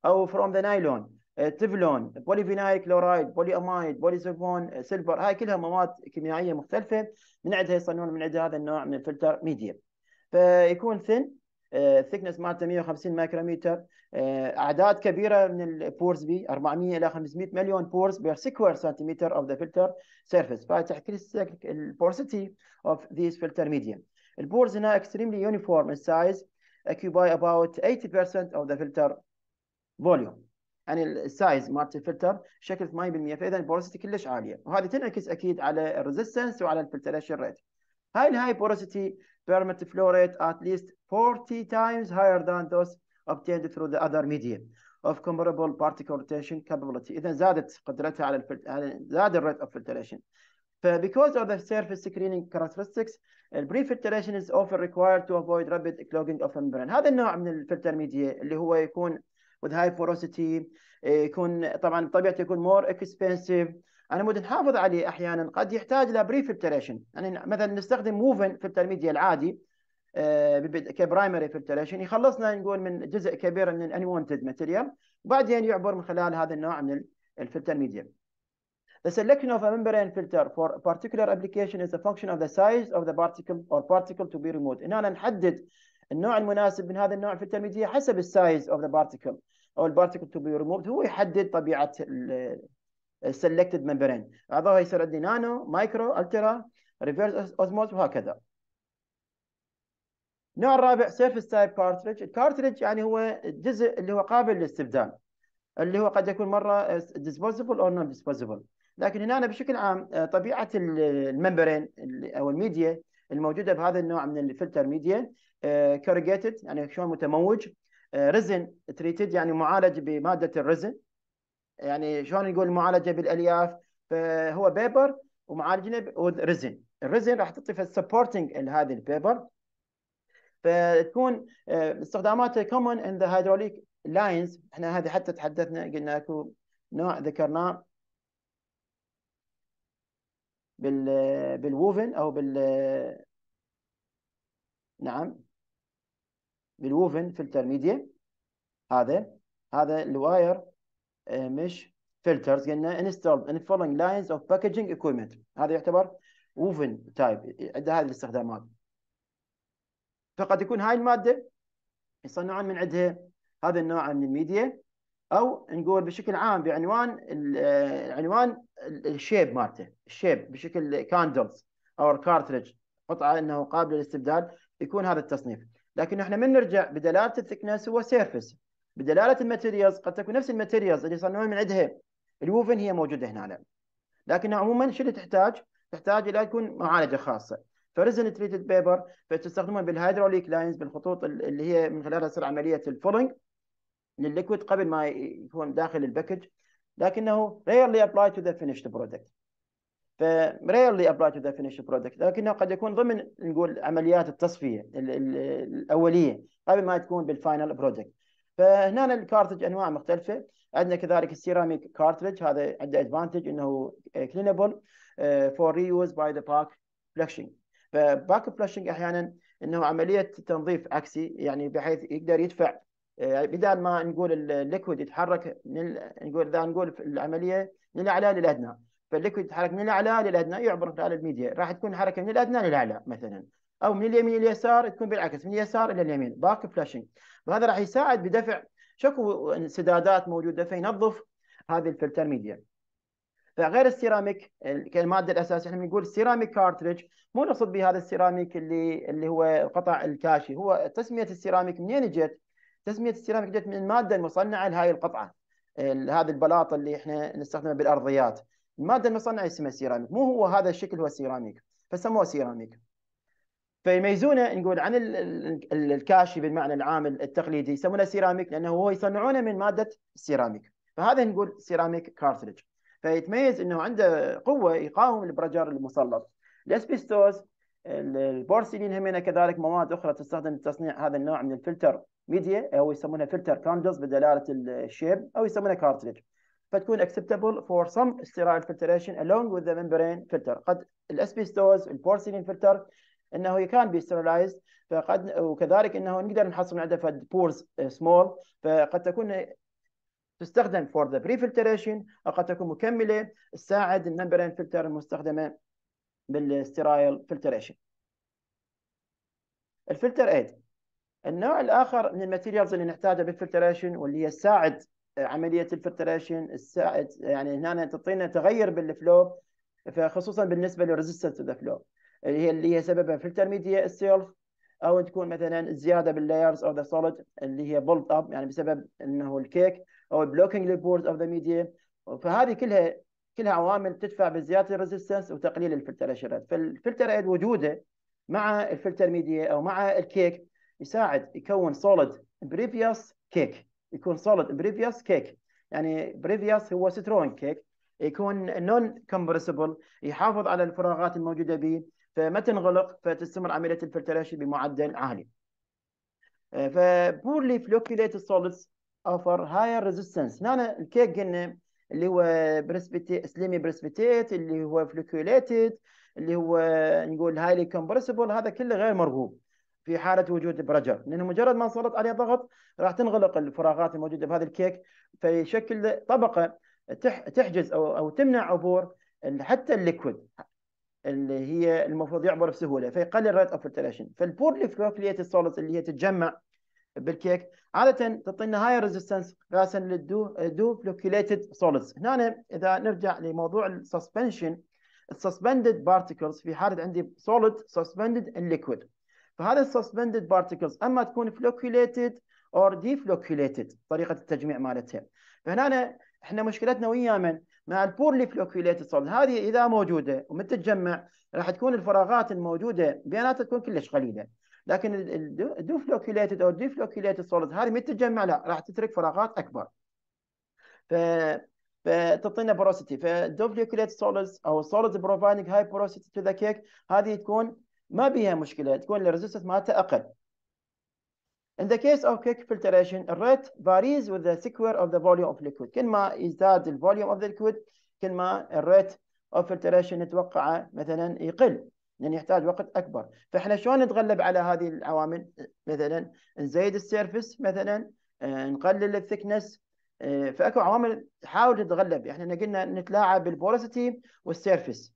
او فروم ذا نايلون آه، تفلون بولي فينايل كلورايد بولي امايد بولي سلفون آه، سيلفر هاي كلها مواد كيميائيه مختلفه من عندها يصنعون من عندها هذا النوع من الفلتر ميديا فيكون ثن الثكنس آه، مالته 150 مايكروميتر اعداد كبيره من البورز بي 400 الى 500 مليون بورز بير سكوير سنتيمتر اوف ذا فلتر سيرفيس فتحكي لك البورسيتي اوف ذيس فلتر ميديم البورز هنا اكستريملي يونيفورم سايز occupy اباوت 80% اوف ذا فلتر فوليوم يعني السايز مالت الفلتر شكل 80% فاذا البوروسيتي كلش عاليه وهذه تنعكس اكيد على الريزستنس وعلى الفلتريشن ريت هاي الهاي بوروسيتي بيرمت flow rate at least 40 times higher than those obtained through the other medium of comparable particle rotation capability اذا زادت قدرتها على الفلت... زاد الريت اوف filtration فبيكوز اوف ذا سيرفيس سكرينينج كاركترستكس البري فلتريشن از often ريكوايرد تو افويد رابيد كلوجينج اوف membrane هذا النوع من الفلتر ميديا اللي هو يكون with high porosity eh, يكون طبعا بطبيعته يكون more expensive انا مود نحافظ عليه احيانا قد يحتاج الى بري فلتريشن يعني مثلا نستخدم موفن فلتر ميديا العادي آه، كبرايمري فلتريشن يخلصنا نقول من جزء كبير من وونتد ماتيريال وبعدين يعبر من خلال هذا النوع من الفلتر ميديا The selection of a membrane filter for a particular application is a function of the size of the particle or particle to be removed. إن أنا نحدد النوع المناسب من هذا النوع في ميديا حسب السايز of the particle او البارتيكل تو بي ريموفد هو يحدد طبيعه السلكتد ممبرين اعضائها يصير عندي نانو مايكرو الترا ريفرس اوزموز وهكذا النوع الرابع سيرفس تايب كارتريج الكارتريج يعني هو الجزء اللي هو قابل للاستبدال اللي هو قد يكون مره ديسبوزبل او نون ديسبوزبل لكن هنا أنا بشكل عام آه، طبيعه الممبرين او الميديا الموجوده بهذا النوع من الفلتر ميديا آه، كوريجيتد يعني شلون متموج رزن تريتد يعني معالج بماده الرزن يعني شلون نقول معالجه بالالياف فهو بيبر ومعالجنا رزن الرزن راح تعطي في السبورتنج لهذه البيبر فتكون آه، استخداماته كومن ان ذا هيدروليك لاينز احنا هذه حتى تحدثنا قلنا اكو نوع ذكرناه بال بالووفن او بال نعم بالوفن فلتر ميديا هذا هذا الواير آه، مش فلترز قلنا انستول ان فولوينج لاينز اوف باكجينج اكويبمنت هذا يعتبر ووفن تايب عندها هذه الاستخدامات فقد يكون هاي الماده يصنعون من عندها هذا النوع من الميديا او نقول بشكل عام بعنوان آه، عنوان الشيب مالته الشيب بشكل كاندلز او كارترج قطعه انه قابله للاستبدال يكون هذا التصنيف لكن احنا من نرجع بدلاله الثكنس هو سيرفس بدلاله الماتيريالز قد تكون نفس الماتيريالز اللي يصنعون من عندها الووفن هي موجوده هنا لكن عموما شو اللي تحتاج؟ تحتاج الى يكون معالجه خاصه فريزن تريتد بيبر فتستخدمون بالهيدروليك لاينز بالخطوط اللي هي من خلالها تصير عمليه الفولنج للليكويد قبل ما يكون داخل الباكج لكنه rarely ابلاي تو ذا finished برودكت فريرلي ابلاي تو ذا برودكت لكنه قد يكون ضمن نقول عمليات التصفيه الاوليه قبل ما تكون بالفاينل برودكت فهنا الكارتج انواع مختلفه عندنا كذلك السيراميك كارتج هذا عنده ادفانتج انه كلينبل فور ريوز باي ذا باك فلشنج فباك فلشنج احيانا انه عمليه تنظيف عكسي يعني بحيث يقدر يدفع آه، بدال ما نقول الليكويد يتحرك من نقول اذا نقول العمليه من الاعلى للادنى فالليكويد يتحرك من الاعلى للادنى يعبر خلال الميديا راح تكون الحركه من الادنى للاعلى مثلا او من اليمين لليسار تكون بالعكس من اليسار الى اليمين باك فلاشنج وهذا راح يساعد بدفع شكو انسدادات موجوده فينظف هذه الفلتر ميديا فغير السيراميك كالماده الاساسيه احنا بنقول سيراميك كارتريج مو نقصد بهذا السيراميك اللي اللي هو قطع الكاشي هو تسميه السيراميك منين جت؟ تسميه السيراميك جت من الماده المصنعه لهذه القطعه هذا البلاط اللي احنا نستخدمه بالارضيات الماده المصنعه اسمها سيراميك مو هو هذا الشكل هو سيراميك فسموه سيراميك فيميزونه نقول عن الكاشي بالمعنى العام التقليدي يسمونه سيراميك لانه هو يصنعونه من ماده السيراميك فهذا نقول سيراميك كارتلج فيتميز انه عنده قوه يقاوم البرجر المسلط الاسبستوز البورسلين هم كذلك مواد اخرى تستخدم لتصنيع هذا النوع من الفلتر ميديا او يسمونها فلتر كاندلز بدلاله الشيب او يسمونها كارتلج فتكون acceptable for some sterile filtration along with the membrane filter قد الاسبستوز البورسلين فلتر انه can be sterilized فقد وكذلك انه نقدر نحصل عنده فد بورز سمول uh, فقد تكون تستخدم for the pre-filtration او قد تكون مكمله تساعد الممبرين فلتر المستخدمه بالسترايل فلتريشن الفلتر ايد النوع الاخر من الماتيريالز اللي نحتاجها بالفلتريشن واللي هي تساعد عمليه الفلتريشن يعني هنا تعطينا تغير بالفلو فخصوصا بالنسبه للريزستنس تو ذا فلو اللي هي اللي هي سببها فلتر ميديا السيلف او تكون مثلا زياده باللايرز اوف ذا سوليد اللي هي بولد اب يعني بسبب انه الكيك او البلوكينج للبورز اوف ذا ميديا فهذه كلها كلها عوامل تدفع بزياده الريزستنس وتقليل الفلتريشن ريت فالفلتر ايد وجوده مع الفلتر ميديا او مع الكيك يساعد يكون سوليد بريفيوس كيك يكون سوليد بريفيوس كيك يعني بريفيوس هو سترونج كيك يكون نون كومبرسبل يحافظ على الفراغات الموجوده به فما تنغلق فتستمر عمليه الفلتريشن بمعدل عالي. فبورلي فلوكيليت سوليدز اوفر هاير ريزيستنس هنا الكيك قلنا اللي هو بريسبيتي سليمي بريسبيتيت اللي هو فلوكيليتد اللي هو نقول هايلي كومبرسبل هذا كله غير مرغوب في حاله وجود برجر لانه مجرد ما نسلط عليه ضغط راح تنغلق الفراغات الموجوده بهذا الكيك فيشكل طبقه تحجز او او تمنع عبور حتى الليكويد اللي هي المفروض يعبر بسهوله فيقلل ريت اوف فلتريشن فالبور فلوكليت سولز اللي هي تتجمع بالكيك عاده تعطينا هاي ريزيستنس قياسا للدو دو فلوكيليتد سولز هنا اذا نرجع لموضوع السسبنشن السسبندد بارتكلز في حاله عندي سوليد سسبندد الليكويد فهذا السسبندد بارتكلز اما تكون فلوكيوليتد اور ديفلوكيوليتد طريقه التجميع مالتها فهنا احنا مشكلتنا ويا من مع البورلي فلوكيوليتد سولز هذه اذا موجوده ومتتجمع راح تكون الفراغات الموجوده بيناتها تكون كلش قليله لكن الدوفلوكيوليتد او ديفلوكيوليتد سولز هذه متتجمع لا راح تترك فراغات اكبر ف فتعطينا بروسيتي فالدوفلوكيوليتد سوليدز او سوليدز بروفايدنج هاي بروسيتي تو ذا كيك هذه تكون ما بيها مشكله تكون الريزستنس مالته اقل In the case of quick filtration, rate varies with the square of the volume of liquid. كل ما يزداد ال volume of the liquid كل ما the rate of filtration نتوقعه مثلا يقل لأن يحتاج وقت أكبر. فإحنا شلون نتغلب على هذه العوامل؟ مثلا نزيد السيرفس مثلا آه، نقلل الثكنس آه، فاكو عوامل تحاول تتغلب احنا قلنا نتلاعب بالبورسيتي والسيرفس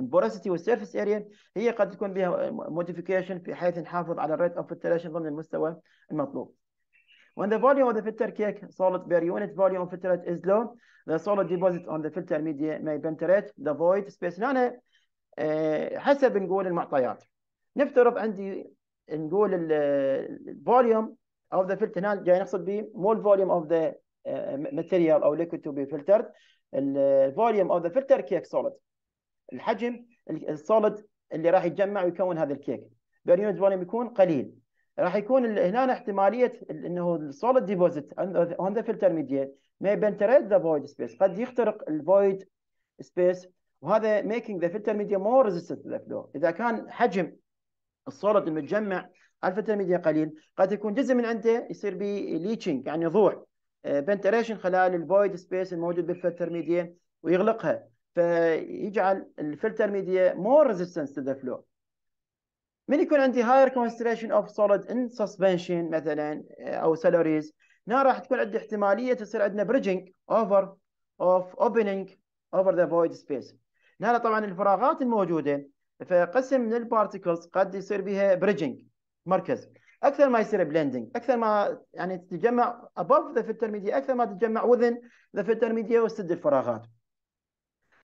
البوراسيتي والسيرفيس اريا هي قد تكون بها موديفيكيشن بحيث نحافظ على الريت اوف فلتريشن ضمن المستوى المطلوب. When the volume of the filter cake solid per unit volume of filtrate is low, the solid deposit on the filter media may penetrate the void space. هنا حسب نقول المعطيات. نفترض عندي نقول volume of the filter هنا جاي نقصد به مول volume of the material او liquid to be filtered. volume of the filter cake solid. الحجم السوليد اللي راح يتجمع ويكون هذا الكيك بير يونت فوليوم يكون قليل راح يكون هنا احتماليه انه السوليد ديبوزيت اون ذا فلتر ميديا ما penetrate ذا فويد سبيس قد يخترق الفويد سبيس وهذا ميكينج ذا فلتر ميديا مور ريزيستنت to فلو اذا كان حجم السوليد المتجمع على الفلتر ميديا قليل قد يكون جزء من عنده يصير بي ليتشنج يعني ضوع بنتريشن آه، خلال الفويد سبيس الموجود بالفلتر ميديا ويغلقها فيجعل الفلتر ميديا مور ريزيستنس تو ذا فلو من يكون عندي هاير كونستريشن اوف سوليد ان سسبنشن مثلا آه، او سالوريز هنا راح تكون عندي احتماليه تصير عندنا بريدجنج اوفر اوف اوبننج اوفر ذا فويد سبيس هنا طبعا الفراغات الموجوده فقسم من البارتيكلز قد يصير بها بريدجنج مركز اكثر ما يصير بلندنج اكثر ما يعني تتجمع above ذا فلتر ميديا اكثر ما تتجمع within ذا فلتر ميديا وتسد الفراغات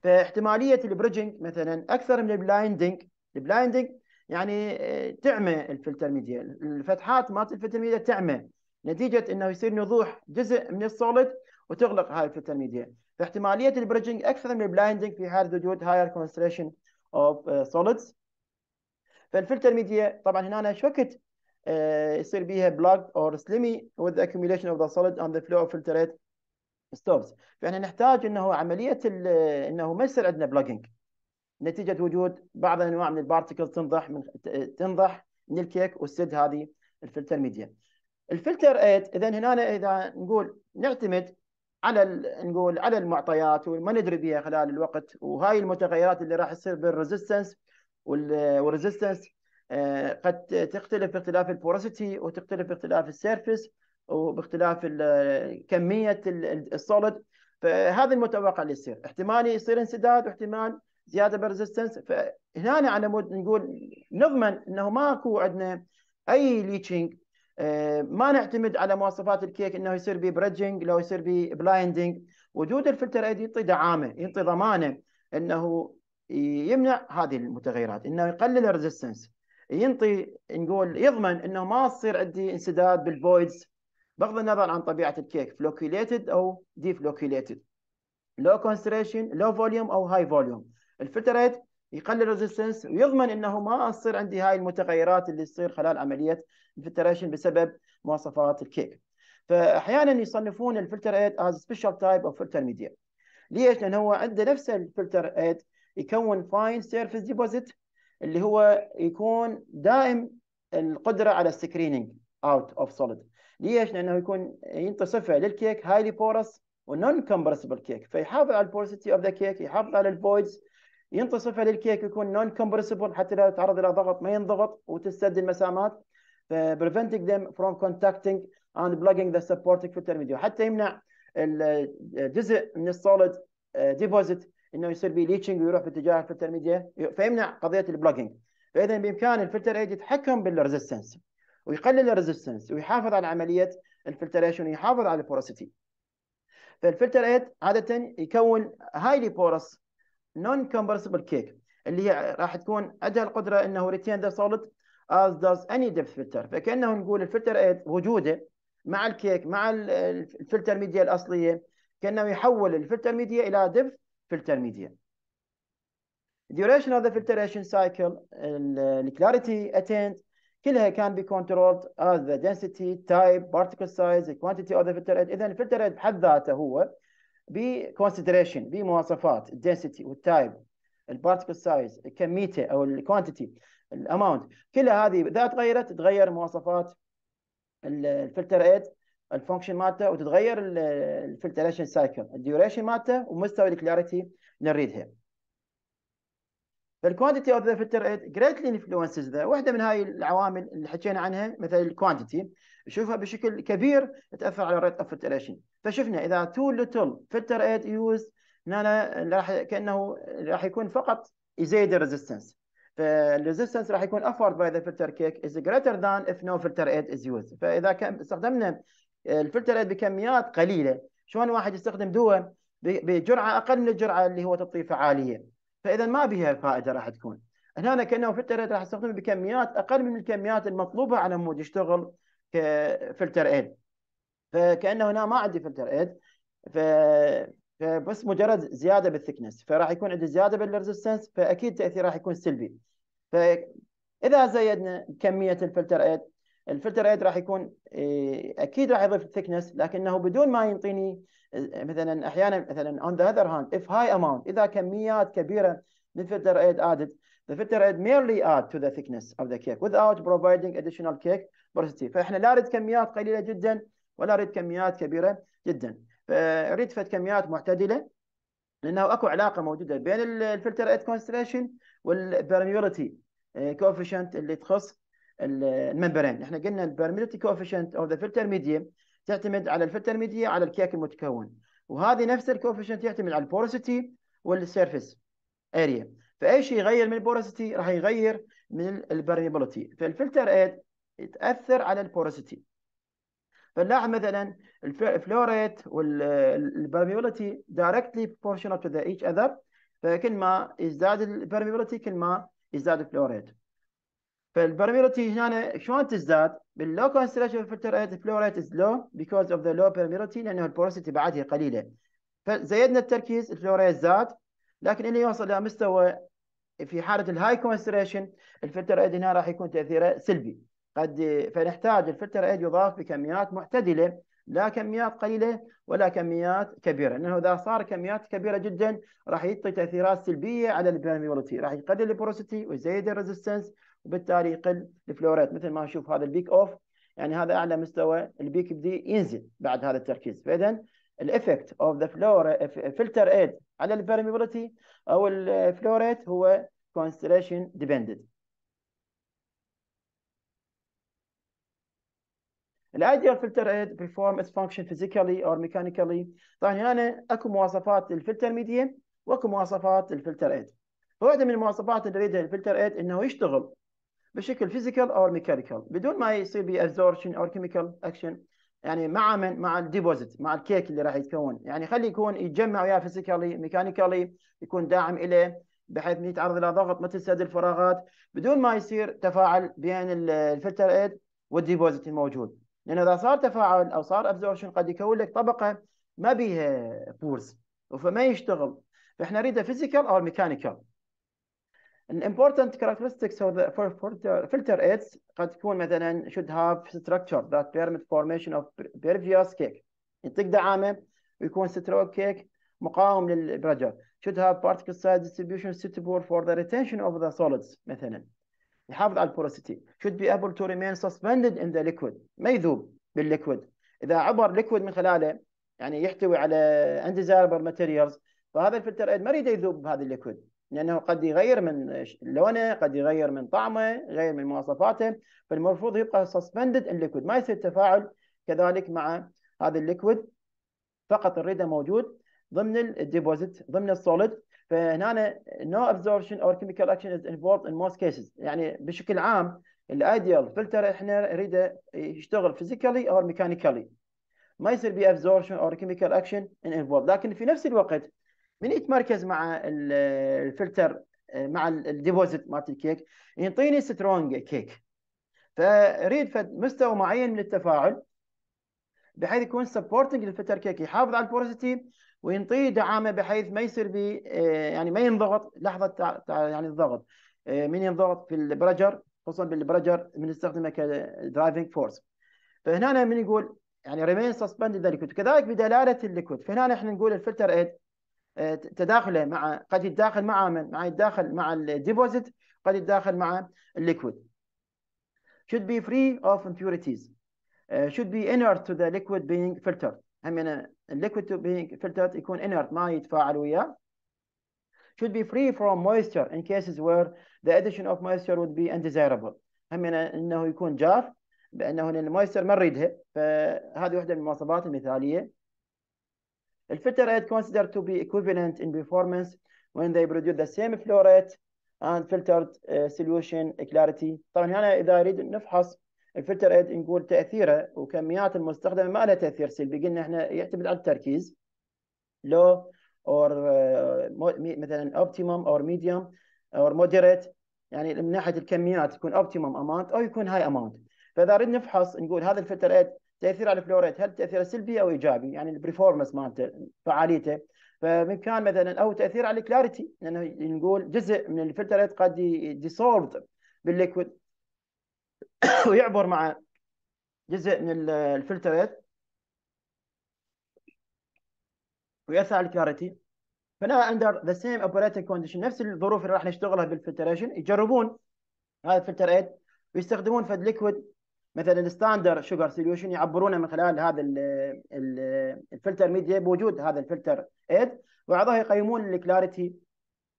فاحتماليه البريدجنج مثلا اكثر من البلايندنج البلايندنج يعني آه، تعمى الفلتر ميديا الفتحات مالت الفلتر ميديا تعمى نتيجه انه يصير نضوح جزء من السوليد وتغلق هاي الفلتر ميديا فاحتماليه البريدجنج اكثر من البلايندنج في حاله وجود هاير كونستريشن اوف سوليدز فالفلتر ميديا طبعا هنا انا وقت آه، يصير بيها بلوك اور سليمي with اكيوميليشن accumulation of the solid ذا the flow of ستورز فاحنا نحتاج انه عمليه انه ما يصير عندنا بلوجينج نتيجه وجود بعض الانواع من البارتكلز تنضح من تنضح من الكيك والسد هذه الفلتر ميديا الفلتر 8 اذا هنا اذا نقول نعتمد على نقول على المعطيات وما ندري بها خلال الوقت وهاي المتغيرات اللي راح تصير بالريزستنس والريزستنس آه، قد تختلف باختلاف البوروسيتي وتختلف باختلاف السيرفس وباختلاف كميه السوليد فهذا المتوقع اللي يصير احتمال يصير انسداد واحتمال زياده بالريزستنس فهنا على مود نقول نضمن انه ماكو عندنا اي ليتشنج آه، ما نعتمد على مواصفات الكيك انه يصير بي بريدجنج لو يصير بي بلايندنج وجود الفلتر ايدي يعطي دعامه يعطي ضمانه انه يمنع هذه المتغيرات انه يقلل الريزستنس ينطي نقول يضمن انه ما تصير عندي انسداد بالفويدز بغض النظر عن طبيعه الكيك فلوكيليتد او فلوكيليتد لو كونستريشن لو فوليوم او هاي فوليوم الفلترات يقلل الريزيستنس ويضمن انه ما تصير عندي هاي المتغيرات اللي تصير خلال عمليه الفلتريشن بسبب مواصفات الكيك فاحيانا يصنفون الفلتر ايد از سبيشال تايب اوف فلتر ميديا ليش؟ لان هو عنده نفس الفلتر ايد يكون فاين سيرفيس ديبوزيت اللي هو يكون دائم القدره على السكريننج اوت اوف سوليد ليش؟ لانه يكون ينتصف على الكيك هايلي بورس ونون كومبرسبل كيك فيحافظ على البورسيتي اوف ذا كيك يحافظ على الفويدز ينتصف على الكيك يكون نون كومبرسبل حتى لو تعرض الى ضغط ما ينضغط وتستد المسامات فبريفنتنج ذيم فروم كونتاكتنج اند plugging ذا سبورتنج filter ميديو حتى يمنع الجزء من السوليد ديبوزيت آه، انه يصير به ليتشنج ويروح باتجاه الفلتر ميديا فيمنع قضيه البلوجينج فاذا بامكان الفلتر ايد يتحكم بالريزستنس ويقلل الريزستنس ويحافظ على عمليه الفلتريشن ويحافظ على البوروسيتي فالفلترات عاده يكون هايلي بورس نون كومبرسبل كيك اللي هي راح تكون عندها القدره انه ريتين ذا سوليد از داز اني ديبث فلتر فكانه نقول الفلتر ايد وجوده مع الكيك مع الفلتر ميديا الاصليه كانه يحول الفلتر ميديا الى ديبث فلتر ميديا duration of the filtration cycle, the clarity attained كلها كان بي كنترولد از ذا density تايب بارتكل سايز the quantity of the filter اذا الفلتر هيد بحد ذاته هو بي بكونسيدريشن بمواصفات الدنسيتي والتايب البارتكل سايز كميته او الكوانتيتي الاماونت كل هذه اذا تغيرت تتغير مواصفات الفلتر ايد الفانكشن مالته وتتغير الفلتريشن سايكل الديوريشن مالته ومستوى الكلاريتي اللي نريدها فالكوانتيتي اوف ذا فلتر ايد جريتلي انفلونسز ذا واحده من هاي العوامل اللي حكينا عنها مثل الكوانتيتي نشوفها بشكل كبير تاثر على الريت اوف فلتريشن فشفنا اذا تو ليتل فلتر ايد يوز هنا راح كانه راح يكون فقط يزيد الريزستنس فالريزستنس راح يكون افورد باي ذا فلتر كيك از جريتر ذان اف نو فلتر ايد از يوز فاذا كان استخدمنا الفلتر ايد بكميات قليله شلون واحد يستخدم دواء بجرعه اقل من الجرعه اللي هو تطيفه فعاليه فاذا ما بها الفائده راح تكون هنا كانه فلتر ايد راح استخدمه بكميات اقل من الكميات المطلوبه على مود يشتغل كفلتر ايد فكانه هنا ما عندي فلتر ايد ف فبس مجرد زياده بالثكنس فراح يكون عندي زياده بالريزستنس فاكيد تاثير راح يكون سلبي فاذا زيدنا كميه الفلتر ايد الفلتر ايد راح يكون إيه، اكيد راح يضيف ثكنس لكنه بدون ما ينطيني مثلا احيانا مثلا on the other hand if high amount اذا كميات كبيره من الفلتر ايد ادد the filter aid merely add to the thickness of the cake without providing additional cake porosity فاحنا لا نريد كميات قليله جدا ولا نريد كميات كبيره جدا فاريد فد كميات معتدله لانه اكو علاقه موجوده بين الفلتر ايد كونستريشن والبرميوليتي كوفيشنت اللي تخص الممبرين احنا قلنا البرميوليتي كوفيشنت اوف ذا فلتر ميديم تعتمد على الفلتر ميديا على الكيك المتكون وهذه نفس الكوفيشنت يعتمد على البورسيتي والسيرفيس اريا فاي شيء يغير من البورسيتي راح يغير من البرميبلتي فالفلتر ايد تاثر على البورسيتي فنلاحظ مثلا الفلوريت والبرميبلتي دايركتلي بروبورشنال تو ذا ايتش اذر فكل ما يزداد البرميبلتي كل ما يزداد الفلوريت فالبرميبلتي هنا شلون تزداد؟ باللو كونسنتريشن فلتر ايد flow از لو بيكوز اوف ذا لو low permeability لأنه البورسيتي بعدها قليلة فزيدنا التركيز الفلو ريت زاد لكن اللي يوصل لمستوى في حالة الهاي كونسنتريشن الفلتر ايد هنا راح يكون تأثيره سلبي قد فنحتاج الفلتر ايد يضاف بكميات معتدلة لا كميات قليلة ولا كميات كبيرة لأنه إذا صار كميات كبيرة جدا راح يعطي تأثيرات سلبية على البيرميوليتي راح يقلل البروسيتي ويزيد الريزستنس وبالتالي يقل الفلوريت مثل ما نشوف هذا البيك اوف يعني هذا اعلى مستوى البيك بدي ينزل بعد هذا التركيز فاذا الافكت اوف ذا فلور فلتر ايد على الفيرميبيليتي او الفلوريت هو concentration dependent الايديال فلتر ايد perform its function physically or mechanically طبعا هنا اكو مواصفات الفلتر ميديا واكو مواصفات الفلتر ايد واحده من المواصفات اللي نريدها الفلتر ايد انه يشتغل بشكل فيزيكال او ميكانيكال بدون ما يصير بي ابزوربشن او كيميكال اكشن يعني مع من مع الديبوزيت مع الكيك اللي راح يتكون يعني خليه يكون يتجمع وياه فيزيكالي ميكانيكالي يكون داعم اليه بحيث انه يتعرض الى ضغط ما تسد الفراغات بدون ما يصير تفاعل بين الفلتر ايد والديبوزيت الموجود لان اذا صار تفاعل او صار ابزوربشن قد يكون لك طبقه ما بيها بورز فما يشتغل فاحنا نريده فيزيكال او ميكانيكال important characteristics of the for filter, filter قد تكون مثلا should have structure that permit formation of pervious cake يعطيك دعامه ويكون ستروك cake مقاوم للبرجر should have particle size distribution suitable for the retention of the solids مثلا يحافظ على البوروسيتي should be able to remain suspended in the liquid ما يذوب بالليكويد اذا عبر ليكويد من خلاله يعني يحتوي على undesirable materials فهذا الفلتر ايد ما يريد يذوب بهذا الليكويد لانه قد يغير من لونه قد يغير من طعمه يغير من مواصفاته فالمفروض يبقى سسبندد الليكويد ما يصير تفاعل كذلك مع هذا الليكويد فقط الريده موجود ضمن الديبوزيت ضمن السوليد فهنا نو ابزوربشن اور كيميكال اكشن از انفولد ان موست كيسز يعني بشكل عام الايديال فلتر احنا نريده يشتغل فيزيكالي او ميكانيكالي ما يصير بي اور كيميكال اكشن ان انفولد لكن في نفس الوقت من يتمركز مع الفلتر آه، مع الديبوزيت مالت الكيك يعطيني سترونج كيك فريد فد مستوى معين من التفاعل بحيث يكون سبورتنج للفلتر كيك يحافظ على البوريزيتي وينطيه دعامه بحيث ما يصير بي آه، يعني ما ينضغط لحظه يعني الضغط آه، من ينضغط في البرجر خصوصا بالبرجر من استخدمه كدرايفنج فورس فهنا من يقول يعني ريمين سسبند الليكويد وكذلك بدلاله الليكويد فهنا احنا نقول الفلتر ايد تداخله مع قد يتداخل مع من؟ مع يتداخل مع الديبوزيت قد يتداخل مع الليكويد should be free of impurities should be inert to the liquid being filtered همنا الليكويد to being filtered يكون inert ما يتفاعل وياه should be free from moisture in cases where the addition of moisture would be undesirable همنا انه يكون جاف بانه لان المويستر ما نريدها فهذه واحده من المواصفات المثاليه Filterate considered to be equivalent in performance when they produce the same flow rate and filtered uh, solution clarity طبعا هنا اذا نريد نفحص الفلتر ريت نقول تاثيره وكميات المستخدمه ما لها تاثير سلبي قلنا احنا يعتمد على التركيز لو اور uh, مثلا اوبتيموم اور ميديوم اور مودريت يعني من ناحيه الكميات تكون اوبتيموم امونت او يكون هاي امونت فاذا نريد نفحص نقول هذا الفلتر ايد تاثير على الفلوريت هل تاثيره سلبي او ايجابي يعني البرفورمانس مالته فعاليته فمن كان مثلا او تاثير على الكلاريتي لانه نقول جزء من الفلترات قد ديسولد بالليكويد ويعبر مع جزء من الفلترات ويأثر على الكلاريتي فانا اندر ذا سيم اوبريتنج كونديشن نفس الظروف اللي راح نشتغلها بالفلتريشن يجربون هذا الفلترات ويستخدمون فد ليكويد مثلا ستاندر شوجر سوليوشن يعبرونه من خلال هذا الفلتر ميديا بوجود هذا الفلتر ايد وبعضها يقيمون الكلاريتي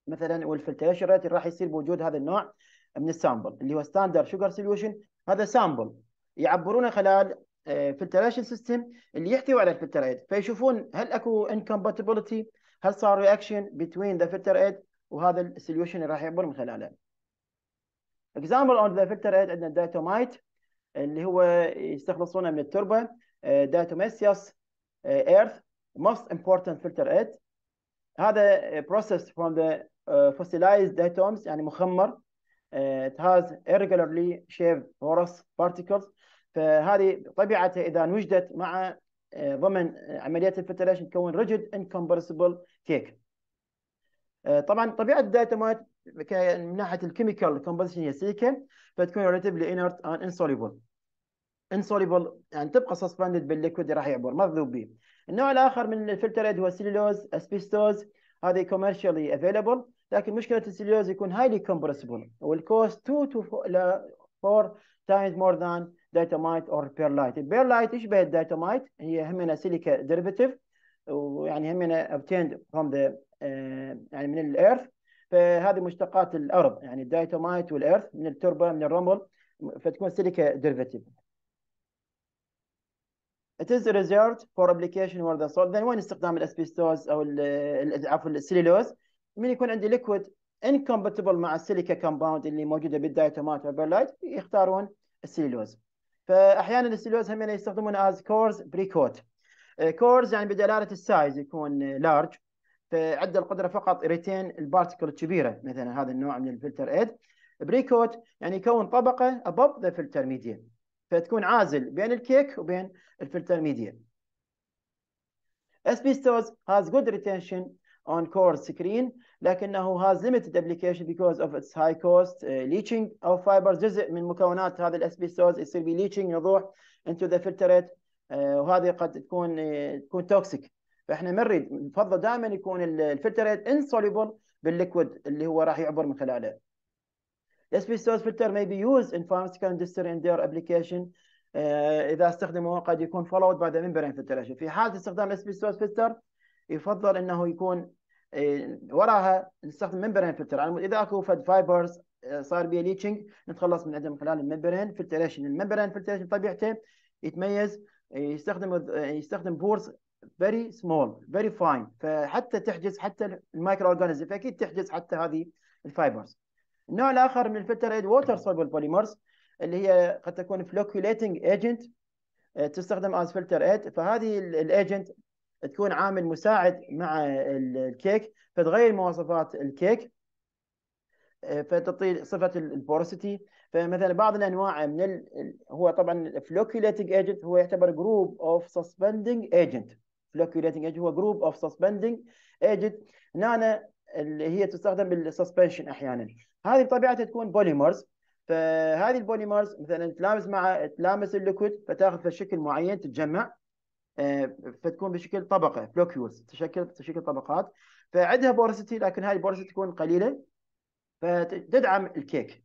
مثلا والفلتريشن ريت راح يصير بوجود هذا النوع من السامبل اللي هو ستاندر شوجر سوليوشن هذا سامبل يعبرونه خلال فلتريشن آه، سيستم اللي يحتوي على الفلتر ايد فيشوفون هل اكو انكومباتيبلتي هل صار رياكشن بين ذا فلتر ايد وهذا السوليوشن اللي راح يعبر من خلاله example on the filter aid عندنا الدايتومايت اللي هو يستخلصونه من التربه داتوميسيوس ايرث most important filter it هذا processed from the fossilized atoms يعني مخمر it has irregularly shaped porous particles فهذه طبيعتها اذا نوجدت مع ضمن عمليه الفلتريشن تكون rigid incompressible cake طبعا طبيعه الدايتومات من ناحيه الكيميكال كومبوزيشن هي سيليكا فتكون ريلاتيفلي انرت ان انسوليبل انسوليبل يعني تبقى سسبندد بالليكويد راح يعبر مذوب به النوع الاخر من الفلترات هو سيلوز اسبيستوز هذه كوميرشالي افيلبل لكن مشكله السيلوز يكون هايلي كومبرسبل والكوست 2 تو 4 تايمز مور ذان دايتامايت اور بيرلايت البيرلايت يشبه الدايتامايت هي همنا سيليكا ديريفيتيف ويعني همنا obtained from the آه، يعني من الايرث فهذه مشتقات الارض يعني الدايتومايت والارث من التربه من الرمل فتكون سيليكا ديرفيتيف. It is reserved for application where the salt then وين استخدام الاسبستوز او عفوا السليلوز من يكون عندي ليكويد انكومباتبل مع السيليكا كومباوند اللي موجوده بالدايتومايت والبرلايت يختارون السليلوز فاحيانا السليلوز هم يستخدمون از كورز بري كوت كورز يعني بدلاله السايز يكون لارج فعنده القدره فقط ريتين البارتكل الكبيره مثلا هذا النوع من الفلتر ايد بريكوت يعني يكون طبقه above ذا فلتر ميديا فتكون عازل بين الكيك وبين الفلتر ميديا اسبيستوز has good retention on core screen لكنه has limited application because of its high cost ليتشنج آه، leaching فايبرز جزء من مكونات هذا الاسبيستوز يصير بي leaching يضوح into the filtrate آه، وهذه قد تكون آه، تكون توكسيك فاحنا ما نريد نفضل دائما يكون الفلترات انسوليبل بالليكويد اللي هو راح يعبر من خلاله. الاسبيستوز فلتر may be used in pharmaceutical industry in their application uh, اذا استخدموه قد يكون followed by the membrane filtration في حاله استخدام الاسبيستوز فلتر يفضل انه يكون آه، وراها نستخدم ممبرين فلتر مود اذا اكو فد فايبرز آه، صار بيه ليتشنج نتخلص من عندها من خلال الممبرين فلتريشن الممبرين فلتريشن بطبيعته يتميز يستخدم آه، يستخدم بورز فيري سمول فيري فاين فحتى تحجز حتى المايكرو اورجانيزم فاكيد تحجز حتى هذه الفايبرز النوع الاخر من الفلتر ايد ووتر سولبل بوليمرز اللي هي قد تكون فلوكيوليتنج ايجنت آه، تستخدم از فلتر ايد فهذه الايجنت تكون عامل مساعد مع الكيك فتغير مواصفات الكيك آه، فتعطي صفه البورسيتي فمثلا بعض الانواع من ال... هو طبعا الفلوكيوليتنج ايجنت هو يعتبر جروب اوف سسبندنج ايجنت فلوكيوليتنج ايج هو جروب اوف سسبندنج ايجد هنا اللي هي تستخدم بالسسبنشن احيانا هذه بطبيعتها تكون بوليمرز فهذه البوليمرز مثلا تلامس مع تلامس الليكويد فتاخذ شكل معين تتجمع آه، فتكون بشكل طبقه فلوكيولز تشكل تشكل طبقات فعندها بورستي لكن هذه البورستي تكون قليله فتدعم الكيك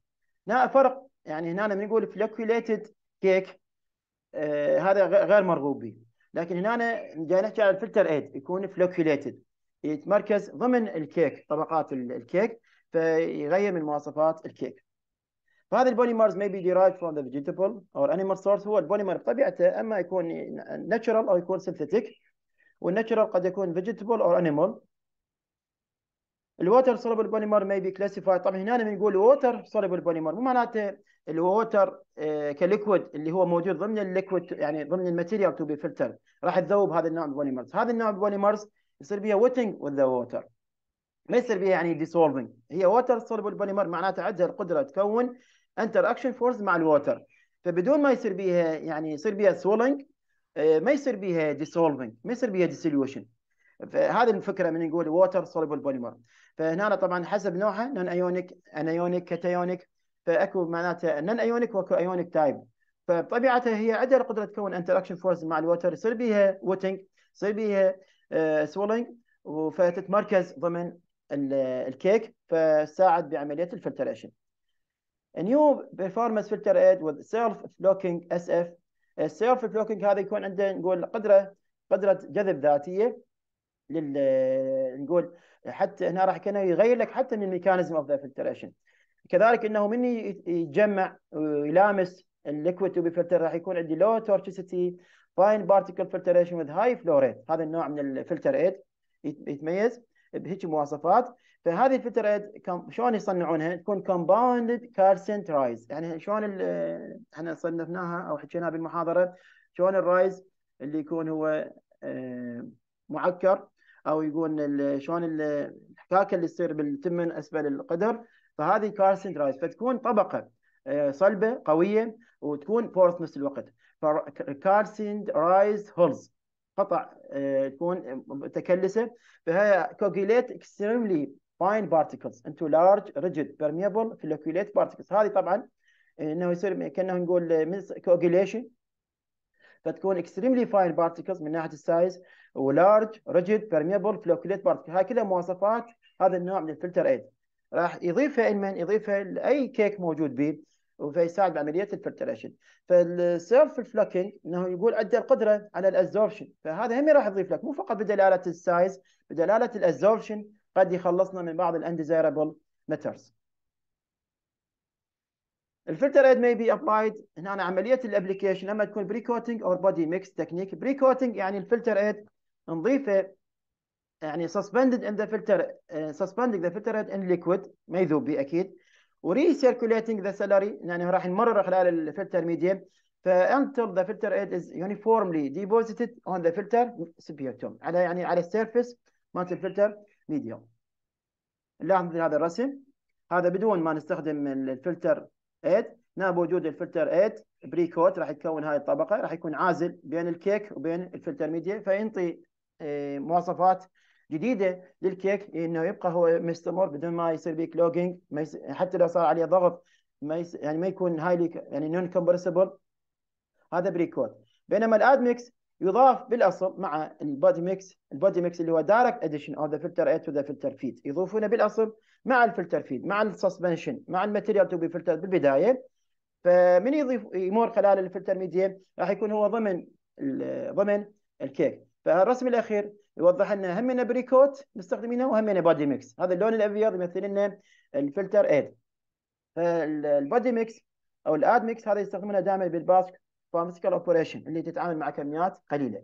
هنا فرق يعني هنا نقول فلوكيوليتد كيك آه، هذا غير مرغوب به لكن هنا أنا جاي نحكي على الفلتر ايد يكون فلوكيوليتد إيه، يتمركز ضمن الكيك طبقات الكيك فيغير من مواصفات الكيك فهذا البوليمرز may be derived from the vegetable or animal source هو البوليمر بطبيعته اما يكون ناتشرال او يكون synthetic والناتشرال قد يكون vegetable or animal الووتر سوليبل بوليمر ما بي كلاسيفايد طبعا هنا بنقول ووتر سوليبل بوليمر مو معناته الووتر آه، كليكويد اللي هو موجود ضمن الليكويد يعني ضمن الماتيريال تو بي فلتر راح تذوب هذا النوع من البوليمرز هذا النوع من البوليمرز يصير بيها ويتنج وذ ووتر ما يصير بيها يعني ديسولفنج هي ووتر سوليبل بوليمر معناته عندها القدره تكون انتر اكشن فورس مع الووتر فبدون ما يصير بيها يعني يصير بيها سولنج آه، ما يصير بيها ديسولفنج ما يصير بيها ديسولوشن فهذه الفكره من نقول ووتر سوليبل بوليمر فهنا طبعا حسب نوعها نون ايونيك انايونيك كاتايونيك فاكو معناته نون ايونيك واكو ايونيك تايب فبطبيعتها هي عندها القدره تكون انتراكشن فورس مع الوتر يصير بيها ووتنج يصير بيها سولينج آه، فتتمركز ضمن الكيك فساعد بعمليه الفلتريشن. A بيرفورمانس performance filter وذ سيلف self اس اف السيلف بلوكينج هذا يكون عنده نقول قدره قدره جذب ذاتيه لل نقول حتى هنا راح كانه يغير لك حتى من الميكانيزم اوف ذا فلتريشن كذلك انه من يتجمع ويلامس الليكويد تو بي فلتر راح يكون عندي لو تورشستي فاين بارتيكل فلتريشن وذ هاي فلو ريت هذا النوع من الفلتر ايد يتميز بهيك مواصفات فهذه الفلتر ايد شلون يصنعونها؟ تكون كومباوندد كارسنترايز رايز يعني شلون احنا صنفناها او حكيناها بالمحاضره شلون الرايز اللي يكون هو آه، معكر او يقول شلون الحكاكه اللي تصير بالتمن اسفل القدر فهذه رايز فتكون طبقه آه، صلبه قويه وتكون بورس نفس الوقت كارسند رايز هولز قطع آه، تكون متكلسه فهي كوجيليت اكستريملي فاين بارتكلز انتو لارج ريجيد بيرميبل فلوكيليت بارتكلز هذه طبعا انه يصير كانه نقول كوجيليشن آه، فتكون اكستريملي فاين بارتكلز من ناحيه السايز ولارج ريجيد بيرميبل فلوكليت بارت هاي كلها مواصفات هذا النوع من الفلتر ايد راح يضيفها لمن يضيفها لاي كيك موجود به فيساعد بعمليه الفلتريشن فالسيرف فلوكينج انه يقول عنده القدره على الازوربشن فهذا هم راح يضيف لك مو فقط بدلاله السايز بدلاله الازوربشن قد يخلصنا من بعض الانديزيرابل ماترز الفلتر ايد مي بي ابلايد هنا عمليه الابلكيشن لما تكون بري كوتنج اور بودي ميكس تكنيك بري كوتنج يعني الفلتر ايد نضيفه يعني suspended in the filter uh, suspending the filter in liquid ما يذوب به اكيد recirculating ذا سلري يعني راح نمرره خلال الفلتر ميديم until the filter ايد is uniformly deposited on the filter sputum على يعني على السيرفس مالت الفلتر ميديوم لاحظ هذا الرسم هذا بدون ما نستخدم الفلتر ايد هنا بوجود الفلتر ايد بريكوت راح يتكون هاي الطبقه راح يكون عازل بين الكيك وبين الفلتر ميديا فينطي آه، مواصفات جديده للكيك انه يبقى هو مستمر بدون ما يصير بيك لوجينج حتى لو صار عليه ضغط ما يس... يعني ما يكون هايلي يعني نون كومبرسبل هذا بريكود بينما الاد ميكس يضاف بالاصل مع البودي ميكس البودي ميكس اللي هو دايركت اديشن اوف ذا فلتر اي تو ذا فلتر فيد يضيفونه بالاصل مع الفلتر فيد مع السسبنشن مع الماتيريال تو بي فلتر بالبدايه فمن يضيف يمر خلال الفلتر ميديم راح يكون هو ضمن ضمن الكيك فالرسم الاخير يوضح لنا همنا بريكوت مستخدمينها وهمنا بادي ميكس هذا اللون الابيض يمثل لنا الفلتر اد فالبادي ميكس او الاد ميكس هذا يستخدمونه دائما بالباسك فارماسيكال اوبريشن اللي تتعامل مع كميات قليله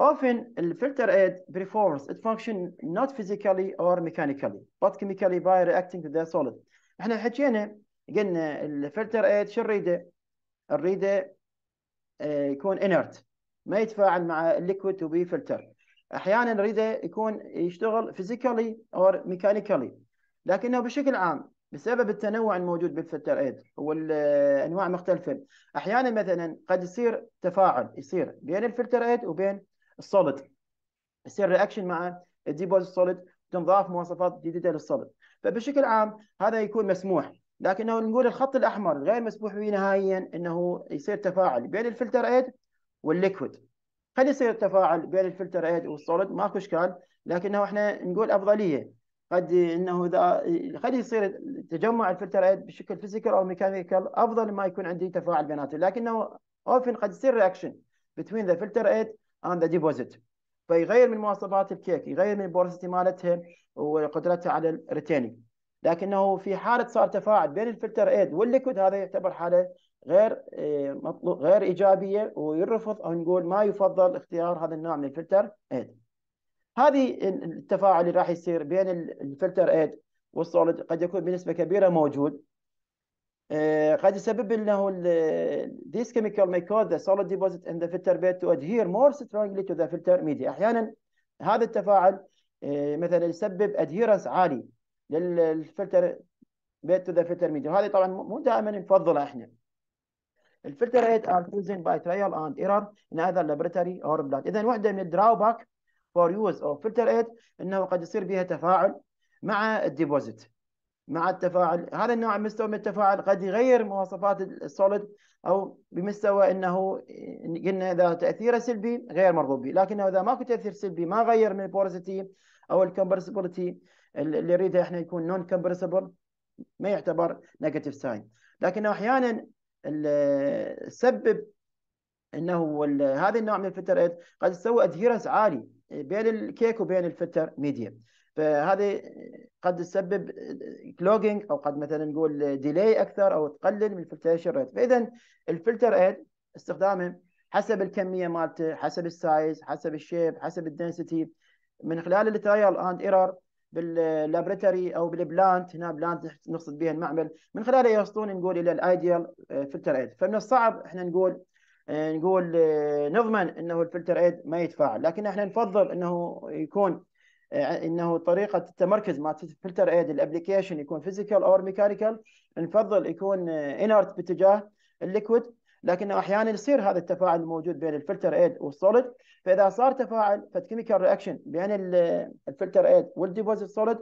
Often, the filter aid performs its function not physically or mechanically, but chemically by reacting to the solid. احنا حكينا قلنا الفلتر ايد شو نريده؟ نريده آه، يكون inert ما يتفاعل مع الليكويد تو بي فلتر احيانا نريده يكون يشتغل فيزيكالي او ميكانيكالي لكنه بشكل عام بسبب التنوع الموجود بالفلتر ايد والانواع مختلفه احيانا مثلا قد يصير تفاعل يصير بين الفلتر ايد وبين السوليد يصير رياكشن مع الديبوز سوليد تنضاف مواصفات جديده للسوليد فبشكل عام هذا يكون مسموح لكنه نقول الخط الاحمر غير مسموح به نهائيا انه يصير تفاعل بين الفلتر ايد والليكويد قد يصير التفاعل بين الفلتر ايد والسوليد ماكو اشكال لكنه احنا نقول افضليه قد انه اذا قد يصير تجمع الفلتر ايد بشكل فيزيكال او ميكانيكال افضل ما يكون عندي تفاعل بيناتهم لكنه اوفن قد يصير رياكشن بين ذا فلتر ايد اند ذا ديبوزيت فيغير من مواصفات الكيك يغير من بورستي مالتها وقدرتها على الريتيننج لكنه في حاله صار تفاعل بين الفلتر ايد والليكود هذا يعتبر حاله غير آه، مطلوب غير ايجابيه ويرفض او نقول ما يفضل اختيار هذا النوع من الفلتر ايد هذه التفاعل اللي راح يصير بين الفلتر ايد والسوليد قد يكون بنسبه كبيره موجود آه، قد يسبب انه this chemical may cause the solid deposit in the filter bed to adhere more strongly to the filter media احيانا هذا التفاعل آه، مثلا يسبب ادهيرنس عالي للفلتر بيت تو ذا فلتر ميديا وهذه طبعا مو دائما نفضلها احنا الفلتر ريت are chosen by trial and error ان either laboratory or blood اذا واحده من الدراوباك فور يوز اوف فلتر ريت انه قد يصير بها تفاعل مع الديبوزيت مع التفاعل هذا النوع مستوى من التفاعل قد يغير مواصفات السوليد او بمستوى انه قلنا اذا تاثيره سلبي غير مرغوب به لكنه اذا ماكو تاثير سلبي ما غير من البورزيتي او الكمبرسبلتي اللي نريده احنا يكون نون كمبرسبل ما يعتبر نيجاتيف ساين لكن احيانا سبب انه هذا النوع من الفلتر قد تسوي ادهيرنس عالي بين الكيك وبين الفلتر ميديا فهذا قد تسبب كلوجينج او قد مثلا نقول ديلي اكثر او تقلل من الفلتريشن ريت فاذا الفلتر ايد استخدامه حسب الكميه مالته حسب السايز حسب الشيب حسب الدنسيتي من خلال الترايل اند ايرور باللابراتوري او بالبلانت هنا بلانت نقصد بها المعمل من خلاله يوصلون نقول الى الايديال فلتر ايد فمن الصعب احنا نقول نقول نضمن انه الفلتر ايد ما يتفاعل لكن احنا نفضل انه يكون انه طريقه التمركز مع فلتر ايد الابلكيشن يكون فيزيكال اور ميكانيكال نفضل يكون انرت باتجاه الليكويد لكنه احيانا يصير هذا التفاعل الموجود بين الفلتر ايد والسوليد فاذا صار تفاعل فالكيميكال رياكشن بين الفلتر ايد والديبوزيت سوليد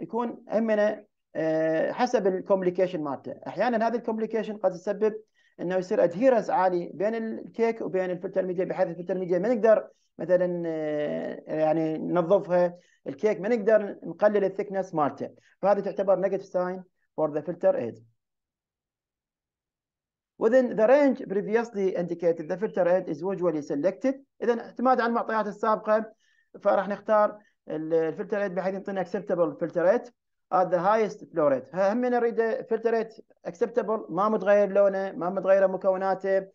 يكون همنا آه، حسب الكومبليكيشن مالته احيانا هذا الكومبليكيشن قد يسبب انه يصير ادهيرنس عالي بين الكيك وبين الفلتر ميديا بحيث الفلتر ميديا ما نقدر مثلا آه، يعني ننظفها الكيك ما نقدر نقلل الثكنس مالته فهذه تعتبر نيجاتيف ساين فور ذا فلتر ايد Within the range previously indicated the filter head is usually selected إذا اعتماد على المعطيات السابقة فراح نختار الفلتر ريت بحيث يعطينا acceptable filter rate at the highest flow rate هم نريد filter rate acceptable ما متغير لونه ما متغيره مكوناته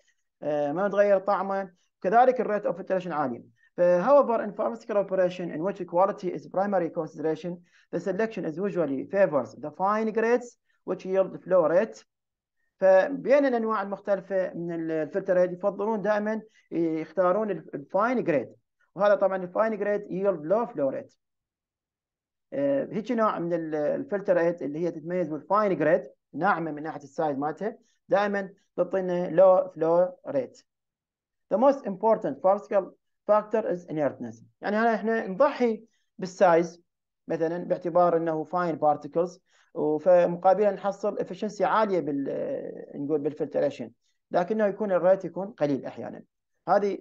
ما متغير طعمه كذلك الريت اوف filtration عالي However, in pharmaceutical operation in which quality is primary consideration, the selection is usually favors the fine grades which yield flow rate فبين الانواع المختلفه من الفلترات يفضلون دائما يختارون الفاين جريد وهذا طبعا الفاين جريد يلد لو فلو ريت هيك نوع من الفلترات اللي هي تتميز بالفاين جريد ناعمه من ناحيه السايز مالتها دائما تعطينا لو فلو ريت The most important particle factor is inertness يعني هنا احنا نضحي بالسايز مثلا باعتبار انه فاين بارتكلز وفمقابلها نحصل افشنسي عاليه بال نقول بالفلتريشن لكنه يكون الريت يكون قليل احيانا هذه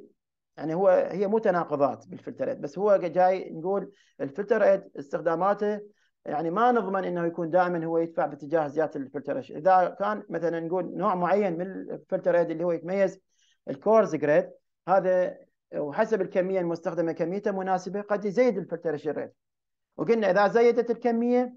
يعني هو هي متناقضات بالفلترات بس هو جاي نقول الفلترات استخداماته يعني ما نضمن انه يكون دائما هو يدفع باتجاه زياده الفلتريشن اذا كان مثلا نقول نوع معين من الفلترات اللي هو يتميز الكورز جريد هذا وحسب الكميه المستخدمه كميته مناسبه قد يزيد الفلتريشن ريت وقلنا اذا زيدت الكميه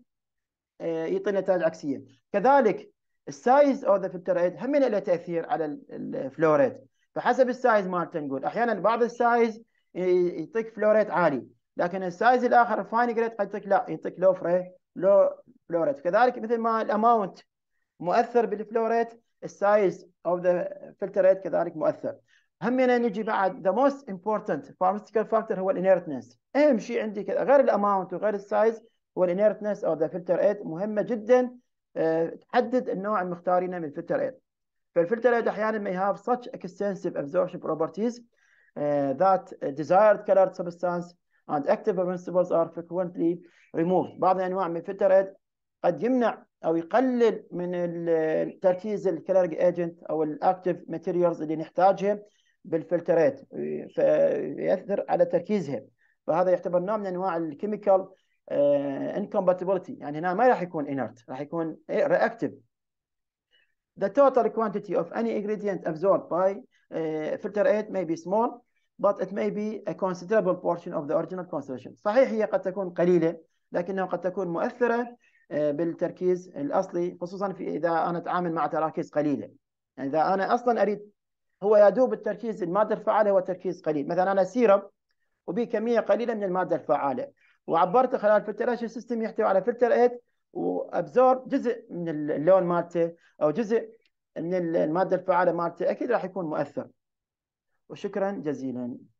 آه، يعطي نتائج عكسيه كذلك السايز اوف ذا ايد هم له تاثير على الفلوريت فحسب السايز مالته نقول احيانا بعض السايز يعطيك فلوريت عالي لكن السايز الاخر فاين جريد قد يعطيك لا يعطيك لو فري لو فلوريت كذلك مثل ما الاماونت مؤثر بالفلوريت السايز اوف ذا فلتريت كذلك مؤثر هم هنا نجي بعد ذا موست امبورتنت فارماسيتيكال فاكتور هو الانيرتنس اهم شيء عندي غير الاماونت وغير السايز والانيرتنس اوف ذا ايد مهمه جدا آه، تحدد النوع المختارينه من الفلترات فالفلترات احيانا may have such extensive absorption properties ذات آه، that desired colored substance and active principles are frequently removed. بعض الانواع من الفلترات قد يمنع او يقلل من تركيز الكلرج ايجنت او الاكتيف ماتيريالز اللي نحتاجها بالفلترات آه، فيأثر على تركيزها فهذا يعتبر نوع من انواع الكيميكال آه، incompatibility يعني هنا ما راح يكون inert راح يكون reactive The total quantity of any ingredient absorbed by uh, filter 8 may be small but it may be a considerable portion of the original concentration صحيح هي قد تكون قليلة لكنها قد تكون مؤثرة آه، بالتركيز الأصلي خصوصا في إذا أنا أتعامل مع تراكيز قليلة يعني إذا أنا أصلا أريد هو يدوب التركيز المادة الفعالة هو تركيز قليل مثلا أنا سيرب وبي كمية قليلة من المادة الفعالة وعبرته خلال فلتريشن سيستم يحتوي على فلتريت وابزور جزء من اللون مالته او جزء من الماده الفعاله مالته اكيد راح يكون مؤثر وشكرا جزيلا